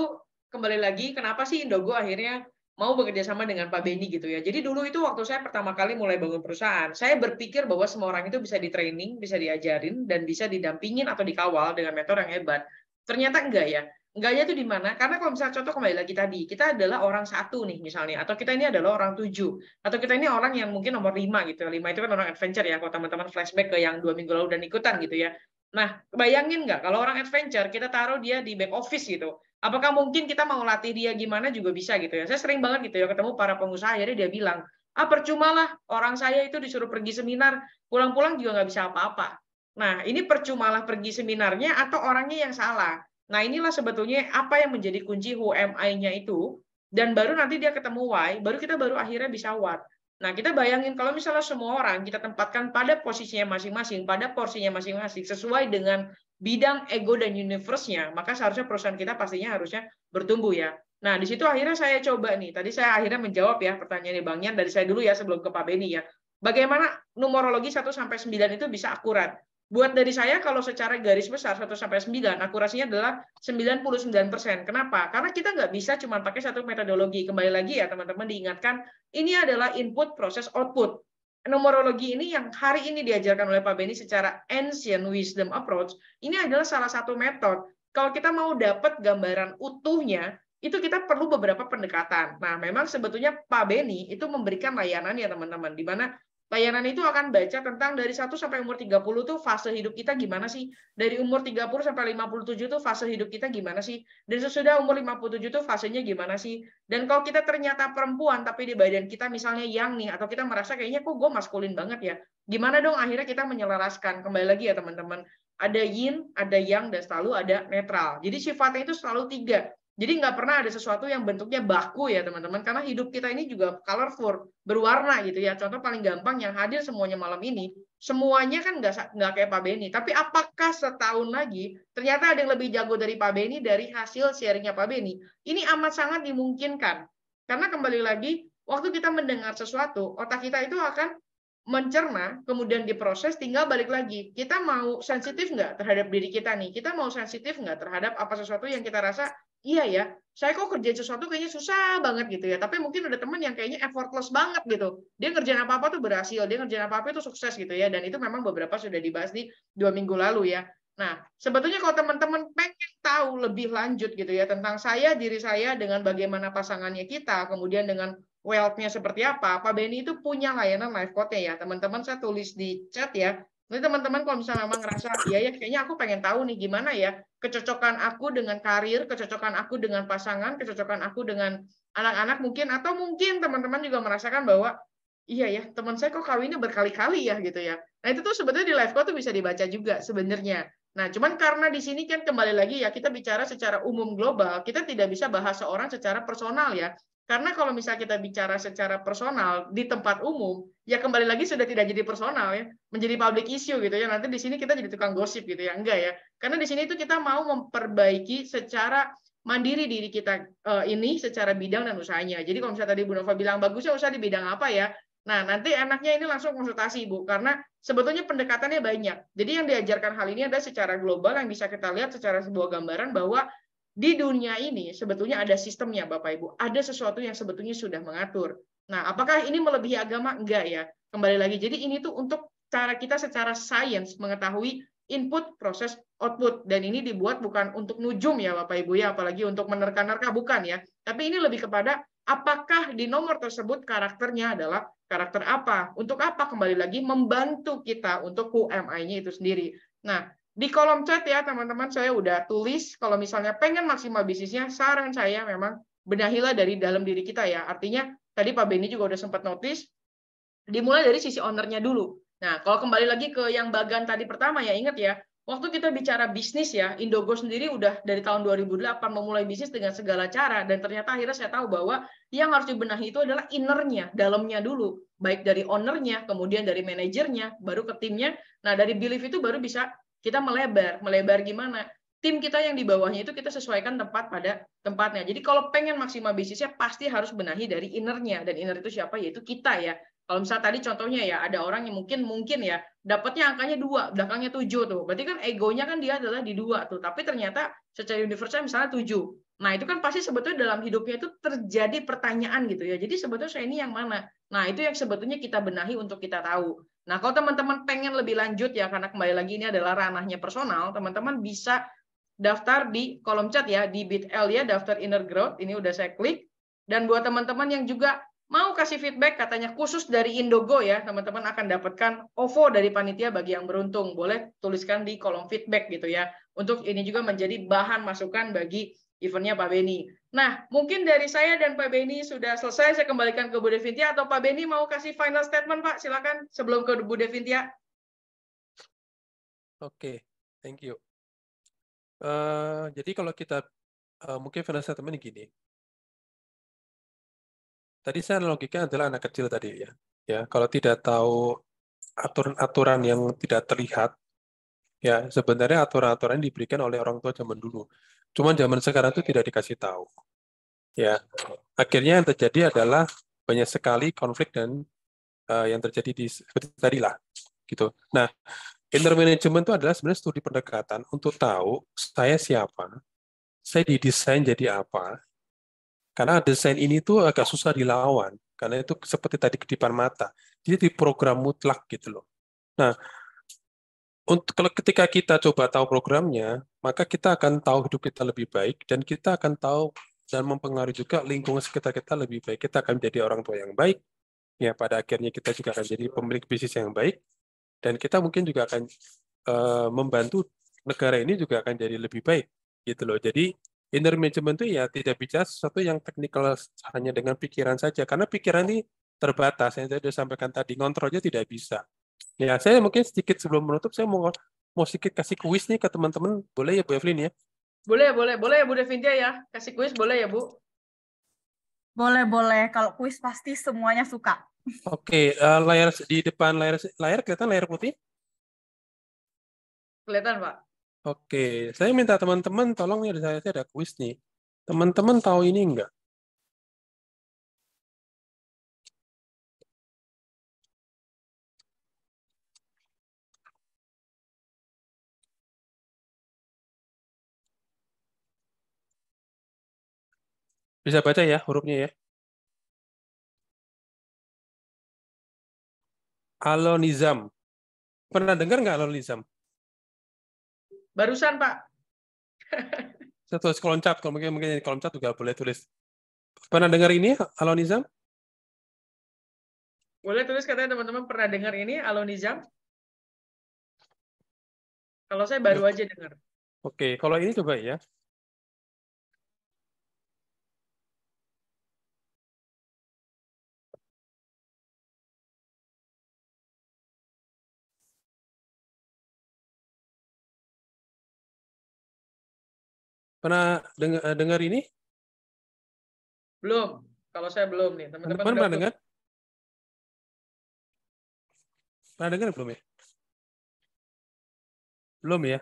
kembali lagi kenapa sih Indogo akhirnya mau bekerja sama dengan Pak Beni gitu ya. Jadi dulu itu waktu saya pertama kali mulai bangun perusahaan, saya berpikir bahwa semua orang itu bisa di training, bisa diajarin dan bisa didampingin atau dikawal dengan metode yang hebat. Ternyata enggak ya. Enggaknya itu di mana? Karena kalau misalnya contoh kembali lagi tadi, kita adalah orang satu nih misalnya, atau kita ini adalah orang tujuh, atau kita ini orang yang mungkin nomor lima gitu. Lima itu kan orang adventure ya, kalau teman-teman flashback ke yang dua minggu lalu dan ikutan gitu ya. Nah, bayangin nggak kalau orang adventure kita taruh dia di back office gitu. Apakah mungkin kita mau latih dia gimana juga bisa gitu ya. Saya sering banget gitu ya ketemu para pengusaha jadi dia bilang, ah lah orang saya itu disuruh pergi seminar, pulang-pulang juga nggak bisa apa-apa. Nah, ini percuma lah pergi seminarnya atau orangnya yang salah. Nah, inilah sebetulnya apa yang menjadi kunci who nya itu dan baru nanti dia ketemu why, baru kita baru akhirnya bisa what. Nah, kita bayangin kalau misalnya semua orang kita tempatkan pada posisinya masing-masing, pada porsinya masing-masing, sesuai dengan bidang ego dan universe-nya, maka seharusnya perusahaan kita pastinya harusnya bertumbuh ya. Nah, di situ akhirnya saya coba nih. Tadi saya akhirnya menjawab ya pertanyaan Bang Yan dari saya dulu ya sebelum ke Pak Beni ya. Bagaimana numerologi 1 sampai 9 itu bisa akurat? Buat dari saya kalau secara garis besar 1 sampai 9 akurasinya adalah 99%. Kenapa? Karena kita nggak bisa cuma pakai satu metodologi. Kembali lagi ya teman-teman diingatkan ini adalah input proses output. numerologi ini yang hari ini diajarkan oleh Pak Benny secara ancient wisdom approach, ini adalah salah satu metode. Kalau kita mau dapat gambaran utuhnya, itu kita perlu beberapa pendekatan. Nah, memang sebetulnya Pak Beni itu memberikan layanan ya teman-teman, di mana layanan itu akan baca tentang dari 1 sampai umur 30 tuh fase hidup kita gimana sih? Dari umur 30 sampai 57 tuh fase hidup kita gimana sih? Dan sesudah umur 57 tuh fasenya gimana sih? Dan kalau kita ternyata perempuan tapi di badan kita misalnya yang nih atau kita merasa kayaknya kok gue maskulin banget ya. Gimana dong akhirnya kita menyelaraskan kembali lagi ya teman-teman. Ada yin, ada yang, dan selalu ada netral. Jadi sifatnya itu selalu tiga. Jadi nggak pernah ada sesuatu yang bentuknya baku ya teman-teman, karena hidup kita ini juga colorful, berwarna gitu ya. Contoh paling gampang yang hadir semuanya malam ini, semuanya kan nggak nggak kayak Pak Beni. Tapi apakah setahun lagi ternyata ada yang lebih jago dari Pak Beni dari hasil sharingnya Pak Beni? Ini amat sangat dimungkinkan karena kembali lagi waktu kita mendengar sesuatu, otak kita itu akan mencerna, kemudian diproses, tinggal balik lagi. Kita mau sensitif nggak terhadap diri kita nih? Kita mau sensitif nggak terhadap apa sesuatu yang kita rasa iya ya saya kok kerja sesuatu kayaknya susah banget gitu ya. Tapi mungkin ada teman yang kayaknya effortless banget gitu. Dia ngerjain apa-apa tuh berhasil, dia ngerjain apa-apa itu sukses gitu ya. Dan itu memang beberapa sudah dibahas di dua minggu lalu ya. Nah, sebetulnya kalau teman-teman pengen tahu lebih lanjut gitu ya tentang saya, diri saya, dengan bagaimana pasangannya kita, kemudian dengan wealth-nya seperti apa, Pak Benny itu punya layanan live coach-nya ya. Teman-teman saya tulis di chat ya, jadi teman-teman kalau misalnya memang ngerasa ya ya kayaknya aku pengen tahu nih gimana ya kecocokan aku dengan karir, kecocokan aku dengan pasangan, kecocokan aku dengan anak-anak mungkin atau mungkin teman-teman juga merasakan bahwa iya ya teman saya kok kawinnya berkali-kali ya gitu ya. Nah itu tuh sebenarnya di live call tuh bisa dibaca juga sebenarnya. Nah cuman karena di sini kan kembali lagi ya kita bicara secara umum global, kita tidak bisa bahas seorang secara personal ya. Karena kalau misal kita bicara secara personal di tempat umum, ya kembali lagi sudah tidak jadi personal ya, menjadi public issue gitu ya. Nanti di sini kita jadi tukang gosip gitu ya, enggak ya. Karena di sini itu kita mau memperbaiki secara mandiri diri kita eh, ini secara bidang dan usahanya. Jadi kalau misalnya tadi Bu Nova bilang bagusnya usaha di bidang apa ya? Nah, nanti enaknya ini langsung konsultasi, Bu, karena sebetulnya pendekatannya banyak. Jadi yang diajarkan hal ini ada secara global yang bisa kita lihat secara sebuah gambaran bahwa di dunia ini sebetulnya ada sistemnya Bapak Ibu, ada sesuatu yang sebetulnya sudah mengatur. Nah, apakah ini melebihi agama? Enggak ya. Kembali lagi, jadi ini tuh untuk cara kita secara sains mengetahui input, proses, output. Dan ini dibuat bukan untuk nujum ya Bapak Ibu ya, apalagi untuk menerka-nerka, bukan ya. Tapi ini lebih kepada apakah di nomor tersebut karakternya adalah karakter apa. Untuk apa? Kembali lagi, membantu kita untuk UMI-nya itu sendiri. Nah, di kolom chat ya teman-teman, saya udah tulis kalau misalnya pengen maksimal bisnisnya, saran saya memang benahilah dari dalam diri kita ya. Artinya tadi Pak Benny juga udah sempat notice, dimulai dari sisi ownernya dulu. Nah, kalau kembali lagi ke yang bagan tadi pertama ya, ingat ya, waktu kita bicara bisnis ya, Indogo sendiri udah dari tahun 2008 memulai bisnis dengan segala cara, dan ternyata akhirnya saya tahu bahwa yang harus dibenahi itu adalah innernya, dalamnya dulu, baik dari ownernya, kemudian dari manajernya, baru ke timnya. Nah, dari belief itu baru bisa kita melebar melebar gimana tim kita yang di bawahnya itu kita sesuaikan tempat pada tempatnya jadi kalau pengen maksimal bisnisnya pasti harus benahi dari innernya dan inner itu siapa yaitu kita ya kalau misalnya tadi contohnya ya ada orang yang mungkin mungkin ya dapatnya angkanya dua belakangnya tujuh tuh berarti kan egonya kan dia adalah di dua tuh tapi ternyata secara universal misalnya tujuh Nah, itu kan pasti sebetulnya dalam hidupnya itu terjadi pertanyaan gitu ya. Jadi sebetulnya saya ini yang mana? Nah, itu yang sebetulnya kita benahi untuk kita tahu. Nah, kalau teman-teman pengen lebih lanjut ya, karena kembali lagi ini adalah ranahnya personal, teman-teman bisa daftar di kolom chat ya, di BitL ya, daftar inner growth, ini udah saya klik. Dan buat teman-teman yang juga mau kasih feedback, katanya khusus dari Indogo ya, teman-teman akan dapatkan OVO dari panitia bagi yang beruntung. Boleh tuliskan di kolom feedback gitu ya, untuk ini juga menjadi bahan masukan bagi eventnya Pak Beni. Nah, mungkin dari saya dan Pak Beni sudah selesai, saya kembalikan ke Bu Devintia atau Pak Beni mau kasih final statement Pak, silakan sebelum ke Bu Devintia. Oke, okay, thank you. Uh, jadi kalau kita uh, mungkin final statement gini. Tadi saya analogikan adalah anak kecil tadi ya. Ya, kalau tidak tahu aturan-aturan yang tidak terlihat, ya sebenarnya aturan-aturan diberikan oleh orang tua zaman dulu Cuman zaman sekarang itu tidak dikasih tahu. Ya, akhirnya yang terjadi adalah banyak sekali konflik dan uh, yang terjadi di seperti tadi lah, gitu. Nah, intermanagement itu adalah sebenarnya studi pendekatan untuk tahu saya siapa, saya didesain jadi apa. Karena desain ini tuh agak susah dilawan, karena itu seperti tadi kedipan mata. Jadi di program mutlak gitu loh. Nah, untuk kalau ketika kita coba tahu programnya, maka kita akan tahu hidup kita lebih baik dan kita akan tahu dan mempengaruhi juga lingkungan sekitar kita lebih baik. Kita akan menjadi orang tua yang baik. Ya, pada akhirnya kita juga akan jadi pemilik bisnis yang baik dan kita mungkin juga akan uh, membantu negara ini juga akan jadi lebih baik gitu loh. Jadi inner management itu ya tidak bicara sesuatu yang teknikal hanya dengan pikiran saja karena pikiran ini terbatas yang saya sudah sampaikan tadi Kontrolnya tidak bisa Ya, saya mungkin sedikit sebelum menutup, saya mau mau sedikit kasih kuis nih ke teman-teman. Boleh ya, Bu Evelyn ya? Boleh, boleh. Boleh ya, Bu Devintia ya? Kasih kuis boleh ya, Bu? Boleh, boleh. Kalau kuis pasti semuanya suka. Oke, okay, uh, eh, layar di depan layar layar kelihatan layar putih? Kelihatan, Pak. Oke, okay. saya minta teman-teman tolong ya, saya ada kuis nih. Teman-teman tahu ini enggak? Bisa baca ya hurufnya ya. Alonizam. Pernah dengar nggak alonizam? Barusan, Pak. Saya tulis chat. Kalau mungkin, mungkin di kolom chat juga boleh tulis. Pernah dengar ini alonizam? Boleh tulis katanya teman-teman pernah dengar ini alonizam? Kalau saya baru aja dengar. Oke, kalau ini coba ya. Pernah dengar, eh, dengar ini? Belum. Kalau saya belum nih. Teman-teman pernah dengar? Pernah dengar belum ya? Belum ya?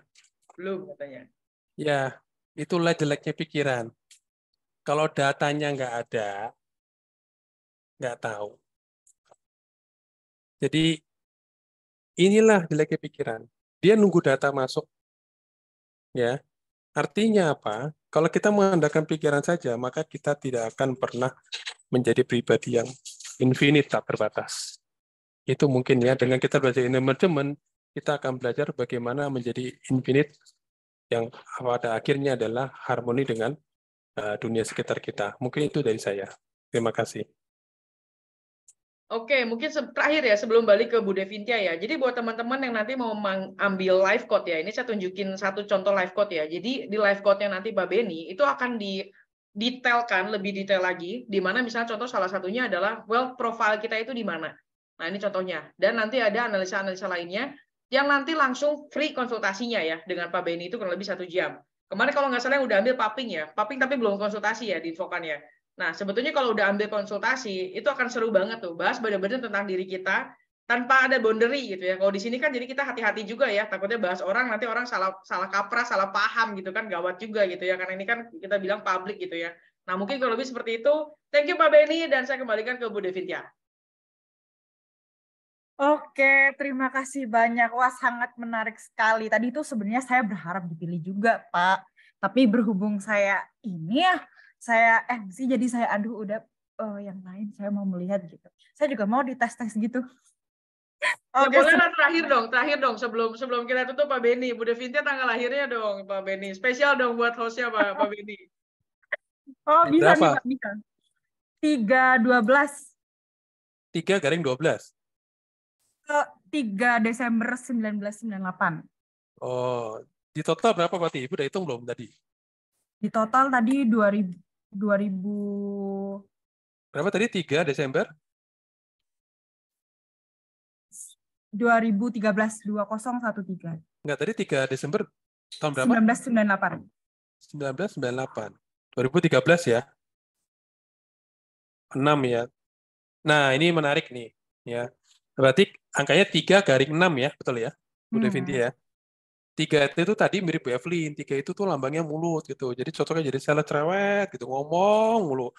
Belum katanya. Ya, itulah jeleknya pikiran. Kalau datanya nggak ada, nggak tahu. Jadi inilah jeleknya pikiran. Dia nunggu data masuk, ya. Artinya apa? Kalau kita mengandalkan pikiran saja, maka kita tidak akan pernah menjadi pribadi yang infinite, tak berbatas. Itu mungkin ya, dengan kita belajar inner management, kita akan belajar bagaimana menjadi infinite yang pada akhirnya adalah harmoni dengan eh, dunia sekitar kita. Mungkin itu dari saya. Terima kasih. Oke, mungkin terakhir ya sebelum balik ke Bu Devintia ya. Jadi buat teman-teman yang nanti mau mengambil live code ya, ini saya tunjukin satu contoh live code ya. Jadi di live code-nya nanti Pak Beni itu akan di detailkan lebih detail lagi di mana misalnya contoh salah satunya adalah well profile kita itu di mana. Nah, ini contohnya. Dan nanti ada analisa-analisa lainnya yang nanti langsung free konsultasinya ya dengan Pak Beni itu kurang lebih satu jam. Kemarin kalau nggak salah yang udah ambil paping ya, paping tapi belum konsultasi ya infokan ya. Nah, sebetulnya kalau udah ambil konsultasi, itu akan seru banget tuh. Bahas benar-benar tentang diri kita, tanpa ada boundary gitu ya. Kalau di sini kan jadi kita hati-hati juga ya, takutnya bahas orang nanti orang salah salah kaprah, salah paham gitu kan, gawat juga gitu ya. Karena ini kan kita bilang publik gitu ya. Nah mungkin kalau lebih seperti itu, thank you Pak Benny dan saya kembalikan ke Bu Devintia. Oke, terima kasih banyak. Wah, sangat menarik sekali. Tadi itu sebenarnya saya berharap dipilih juga, Pak. Tapi berhubung saya ini ya saya eh sih jadi saya aduh udah uh, yang lain saya mau melihat gitu saya juga mau dites tes gitu <laughs> Oh, ya, boleh terakhir dong, terakhir dong sebelum sebelum kita tutup Pak Beni, Bu Devinta tanggal lahirnya dong Pak Beni, spesial dong buat hostnya Pak, Pak Beni. <laughs> Oh bisa Berapa? nih Pak, bisa. Tiga dua belas. Tiga garing dua belas. Tiga Desember sembilan belas sembilan delapan. Oh, di total berapa Pak Ibu udah hitung belum tadi? Di total tadi dua ribu 2000 Berapa tadi 3 Desember? 2013 2013. Enggak, tadi 3 Desember tahun berapa? 1998. 1998. 2013 ya. 6 ya. Nah, ini menarik nih ya. Berarti angkanya 3 garing 6 ya, betul ya? Bu hmm. Devinti ya tiga T itu tadi mirip Bu Evelyn. Tiga itu tuh lambangnya mulut gitu. Jadi cocoknya jadi salah cerewet gitu, ngomong mulu.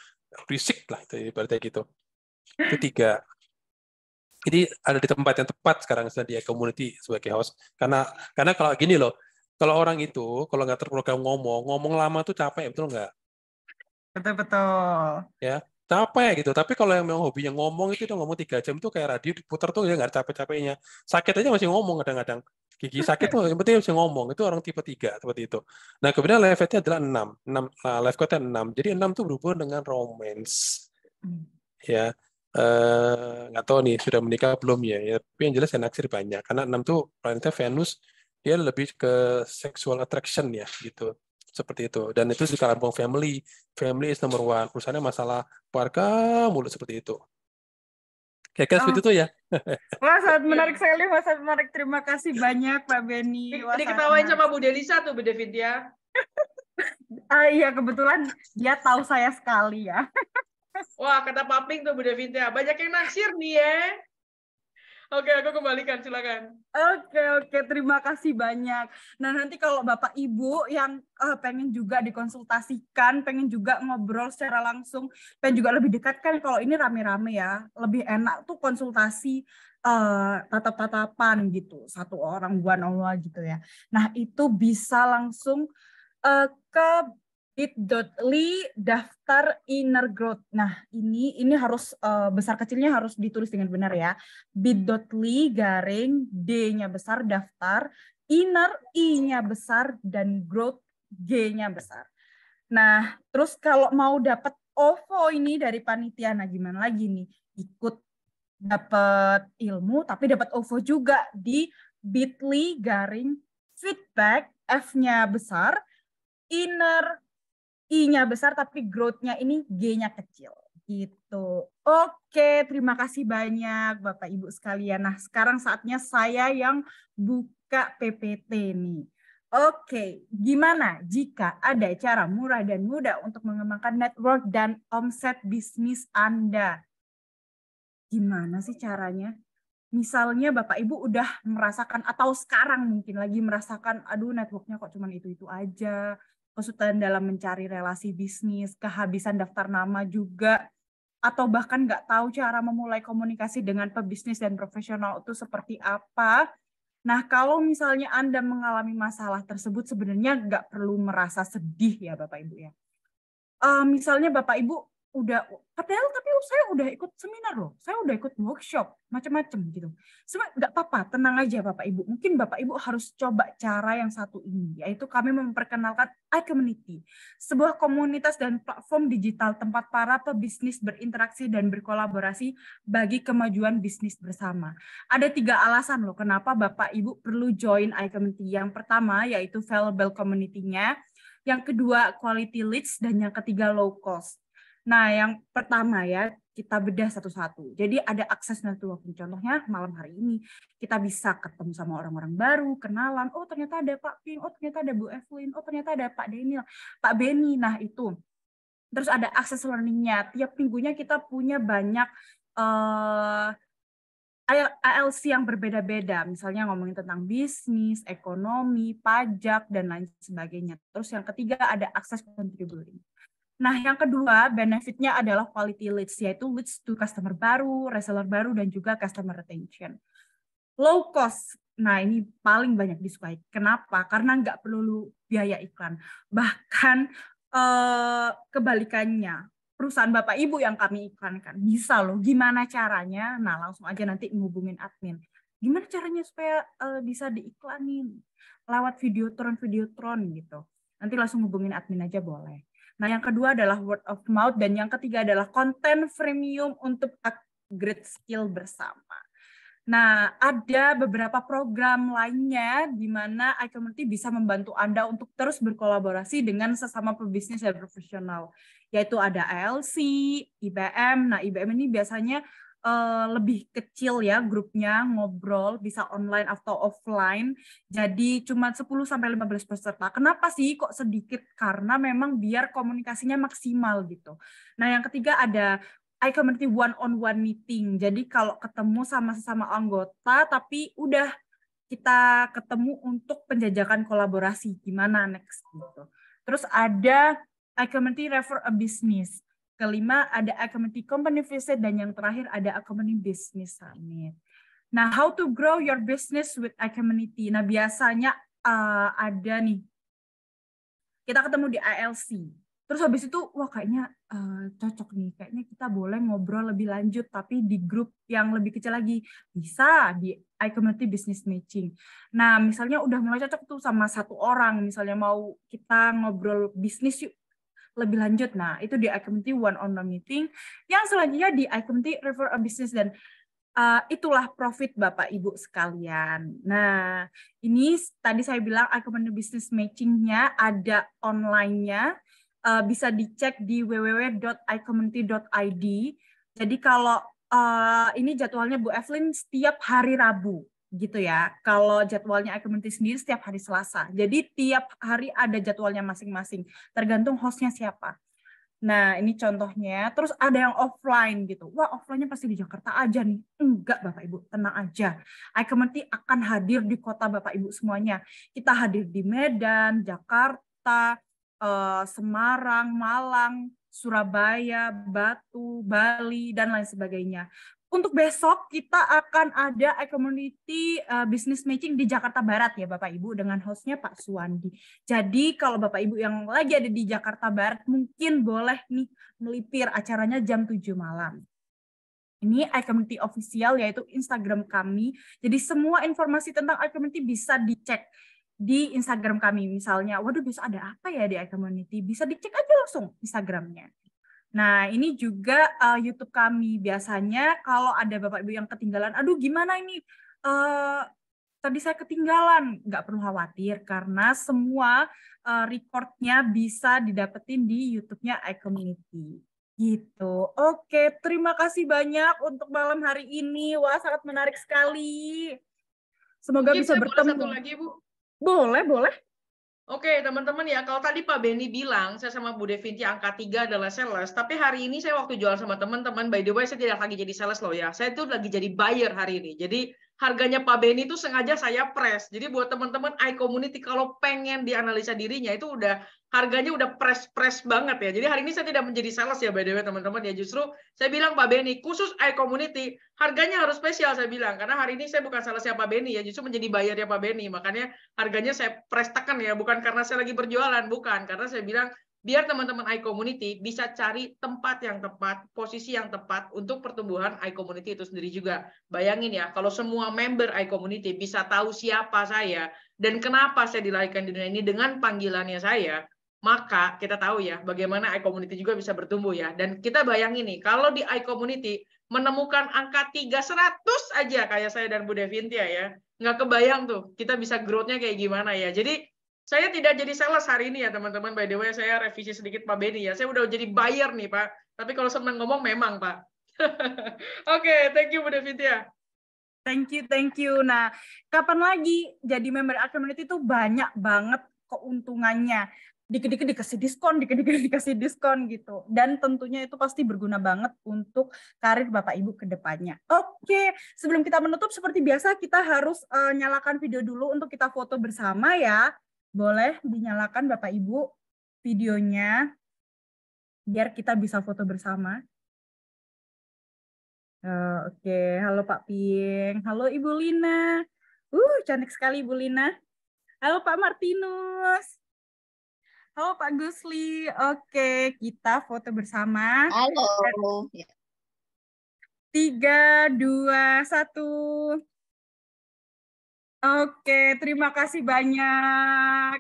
Risik lah itu berarti gitu. Itu tiga. Jadi ada di tempat yang tepat sekarang dia community sebagai host. Karena karena kalau gini loh, kalau orang itu kalau nggak terprogram ngomong, ngomong lama tuh capek betul nggak? Betul betul. Ya capek gitu. Tapi kalau yang memang hobinya ngomong itu udah ngomong tiga jam itu kayak radio diputar tuh ya nggak capek-capeknya. Sakit aja masih ngomong kadang-kadang. Gigi sakit tuh yang penting bisa ngomong. Itu orang tipe tiga seperti itu. Nah, kemudian life nya adalah enam, enam uh, life quote enam. Jadi enam tuh berhubungan dengan romance. Hmm. Ya. Eh, nggak tahu nih sudah menikah belum ya. ya tapi yang jelas yang naksir banyak. Karena enam tuh planetnya Venus dia lebih ke sexual attraction ya gitu seperti itu dan itu di kalangan family family is number one urusannya masalah keluarga mulut seperti itu Ya, Kayak oh. Ah. itu tuh ya. <laughs> Wah, sangat menarik sekali, Wah, sangat menarik. Terima kasih banyak, Pak Benny. Ini kita ketawain sama Bu Delisa tuh, Bu David ya. uh, <laughs> iya, kebetulan dia tahu saya sekali ya. Wah, kata paping tuh Bu David ya. Banyak yang naksir nih ya. Oke, aku kembalikan, silakan. Oke, oke, terima kasih banyak. Nah, nanti kalau Bapak Ibu yang uh, pengen juga dikonsultasikan, pengen juga ngobrol secara langsung, pengen juga lebih dekat kan kalau ini rame-rame ya, lebih enak tuh konsultasi uh, tatap-tatapan gitu, satu orang one on gitu ya. Nah, itu bisa langsung uh, ke bit.ly daftar inner growth. Nah, ini ini harus uh, besar kecilnya harus ditulis dengan benar ya. bit.ly garing D-nya besar daftar inner I-nya besar dan growth G-nya besar. Nah, terus kalau mau dapat OVO ini dari panitia nah gimana lagi nih? Ikut dapat ilmu tapi dapat OVO juga di bit.ly garing feedback F-nya besar inner I-nya besar tapi growth-nya ini G-nya kecil gitu. Oke, terima kasih banyak Bapak Ibu sekalian. Nah, sekarang saatnya saya yang buka PPT nih. Oke, gimana jika ada cara murah dan mudah untuk mengembangkan network dan omset bisnis Anda? Gimana sih caranya? Misalnya Bapak Ibu udah merasakan atau sekarang mungkin lagi merasakan, aduh networknya kok cuma itu-itu aja, kesulitan dalam mencari relasi bisnis, kehabisan daftar nama juga, atau bahkan nggak tahu cara memulai komunikasi dengan pebisnis dan profesional itu seperti apa. Nah, kalau misalnya Anda mengalami masalah tersebut, sebenarnya nggak perlu merasa sedih ya Bapak-Ibu ya. Uh, misalnya Bapak-Ibu udah padahal tapi saya udah ikut seminar loh saya udah ikut workshop macam-macam gitu semua nggak apa-apa tenang aja bapak ibu mungkin bapak ibu harus coba cara yang satu ini yaitu kami memperkenalkan community sebuah komunitas dan platform digital tempat para pebisnis berinteraksi dan berkolaborasi bagi kemajuan bisnis bersama ada tiga alasan loh kenapa bapak ibu perlu join community yang pertama yaitu valuable community-nya yang kedua quality leads dan yang ketiga low cost Nah, yang pertama ya, kita bedah satu-satu. Jadi ada akses networking. Contohnya malam hari ini kita bisa ketemu sama orang-orang baru, kenalan. Oh ternyata ada Pak Ping, oh ternyata ada Bu Evelyn, oh ternyata ada Pak Daniel, Pak Benny. Nah itu. Terus ada akses learningnya. Tiap minggunya kita punya banyak uh, eh, ALC yang berbeda-beda, misalnya ngomongin tentang bisnis, ekonomi, pajak, dan lain sebagainya. Terus yang ketiga ada akses contributing. Nah, yang kedua, benefitnya adalah quality leads, yaitu leads to customer baru, reseller baru, dan juga customer retention. Low cost, nah ini paling banyak disukai. Kenapa? Karena nggak perlu biaya iklan. Bahkan eh, kebalikannya, perusahaan Bapak Ibu yang kami iklankan, bisa loh, gimana caranya? Nah, langsung aja nanti menghubungin admin. Gimana caranya supaya eh, bisa diiklanin? Lewat videotron-videotron gitu. Nanti langsung hubungin admin aja boleh. Nah, yang kedua adalah word of mouth dan yang ketiga adalah konten freemium untuk upgrade skill bersama. Nah, ada beberapa program lainnya di mana iCommunity bisa membantu Anda untuk terus berkolaborasi dengan sesama pebisnis dan profesional, yaitu ada ALC, IBM. Nah, IBM ini biasanya Eh, lebih kecil ya grupnya ngobrol bisa online atau offline. Jadi cuma 10 sampai 15 peserta. Kenapa sih kok sedikit? Karena memang biar komunikasinya maksimal gitu. Nah, yang ketiga ada I community one on one meeting. Jadi kalau ketemu sama sesama anggota tapi udah kita ketemu untuk penjajakan kolaborasi gimana next gitu. Terus ada I community refer a business kelima ada accompany company visit, dan yang terakhir ada accompany business summit. Nah, how to grow your business with a Nah, biasanya uh, ada nih, kita ketemu di ALC. Terus habis itu, wah kayaknya uh, cocok nih, kayaknya kita boleh ngobrol lebih lanjut, tapi di grup yang lebih kecil lagi. Bisa di iCommunity Business Matching. Nah, misalnya udah mulai cocok tuh sama satu orang, misalnya mau kita ngobrol bisnis yuk, lebih lanjut. Nah, itu di ICMT one-on-one meeting. Yang selanjutnya di ICMT Refer a Business dan uh, itulah profit Bapak Ibu sekalian. Nah, ini tadi saya bilang ICMT Business Matchingnya ada online-nya. Uh, bisa dicek di www.icommunity.id. Jadi kalau uh, ini jadwalnya Bu Evelyn setiap hari Rabu gitu ya. Kalau jadwalnya community sendiri setiap hari Selasa. Jadi tiap hari ada jadwalnya masing-masing, tergantung hostnya siapa. Nah, ini contohnya. Terus ada yang offline gitu. Wah, offline-nya pasti di Jakarta aja nih. Enggak, Bapak Ibu, tenang aja. iCommunity akan hadir di kota Bapak Ibu semuanya. Kita hadir di Medan, Jakarta, eh, Semarang, Malang, Surabaya, Batu, Bali, dan lain sebagainya untuk besok kita akan ada community uh, business matching di Jakarta Barat ya Bapak Ibu dengan hostnya Pak Suwandi. Jadi kalau Bapak Ibu yang lagi ada di Jakarta Barat mungkin boleh nih melipir acaranya jam 7 malam. Ini iCommunity official yaitu Instagram kami. Jadi semua informasi tentang iCommunity bisa dicek di Instagram kami misalnya. Waduh besok ada apa ya di iCommunity? Bisa dicek aja langsung Instagramnya Nah, ini juga uh, YouTube kami biasanya kalau ada Bapak Ibu yang ketinggalan, aduh gimana ini uh, tadi saya ketinggalan, nggak perlu khawatir karena semua uh, recordnya bisa didapetin di YouTube-nya iCommunity. Gitu. Oke, terima kasih banyak untuk malam hari ini. Wah, sangat menarik sekali. Semoga Mungkin bisa bertemu. Boleh satu lagi, Bu. Boleh, boleh. Oke, teman-teman ya, kalau tadi Pak Benny bilang, saya sama Bu Devinti angka 3 adalah sales, tapi hari ini saya waktu jual sama teman-teman, by the way, saya tidak lagi jadi sales loh ya, saya itu lagi jadi buyer hari ini. Jadi harganya Pak Beni itu sengaja saya press. Jadi buat teman-teman i community kalau pengen dianalisa dirinya itu udah harganya udah press-press banget ya. Jadi hari ini saya tidak menjadi sales ya by the way teman-teman ya justru saya bilang Pak Beni khusus i community harganya harus spesial saya bilang karena hari ini saya bukan salesnya siapa Beni ya justru menjadi bayarnya Pak Beni makanya harganya saya press tekan ya bukan karena saya lagi berjualan bukan karena saya bilang biar teman-teman community bisa cari tempat yang tepat, posisi yang tepat untuk pertumbuhan community itu sendiri juga. Bayangin ya, kalau semua member community bisa tahu siapa saya dan kenapa saya dilahirkan di dunia ini dengan panggilannya saya, maka kita tahu ya bagaimana community juga bisa bertumbuh ya. Dan kita bayangin nih, kalau di community menemukan angka 300 aja kayak saya dan Bu Devintia ya, nggak kebayang tuh kita bisa growth-nya kayak gimana ya. Jadi saya tidak jadi sales hari ini ya teman-teman. By the way, saya revisi sedikit Pak Beni ya. Saya udah jadi buyer nih Pak. Tapi kalau senang ngomong memang Pak. <laughs> Oke, okay, thank you Bu ya. Thank you, thank you. Nah, kapan lagi jadi member A community itu banyak banget keuntungannya. Dikit-dikit dikasih diskon, dikit-dikit <laughs> dikasih diskon gitu. Dan tentunya itu pasti berguna banget untuk karir Bapak Ibu ke depannya. Oke, sebelum kita menutup seperti biasa kita harus uh, nyalakan video dulu untuk kita foto bersama ya boleh dinyalakan Bapak Ibu videonya biar kita bisa foto bersama. Uh, Oke, okay. halo Pak Ping, halo Ibu Lina. Uh, cantik sekali Ibu Lina. Halo Pak Martinus. Halo Pak Gusli. Oke, okay. kita foto bersama. Halo. Tiga, dua, satu. Oke, terima kasih banyak.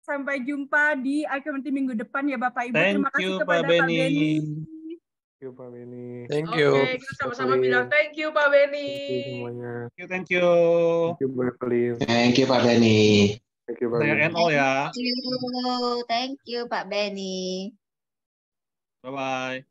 Sampai jumpa di nanti minggu depan ya Bapak Ibu. Thank terima kasih you, kepada Pak Benny. Thank you Pak Benny. Thank you. Oke, kita sama-sama bilang thank you Pak Benny. Thank you semuanya. Thank you, thank you. Thank you Thank you Pak Benny. Thank you Pak Benny. Ya. Thank you, thank you Pak Benny. Bye bye.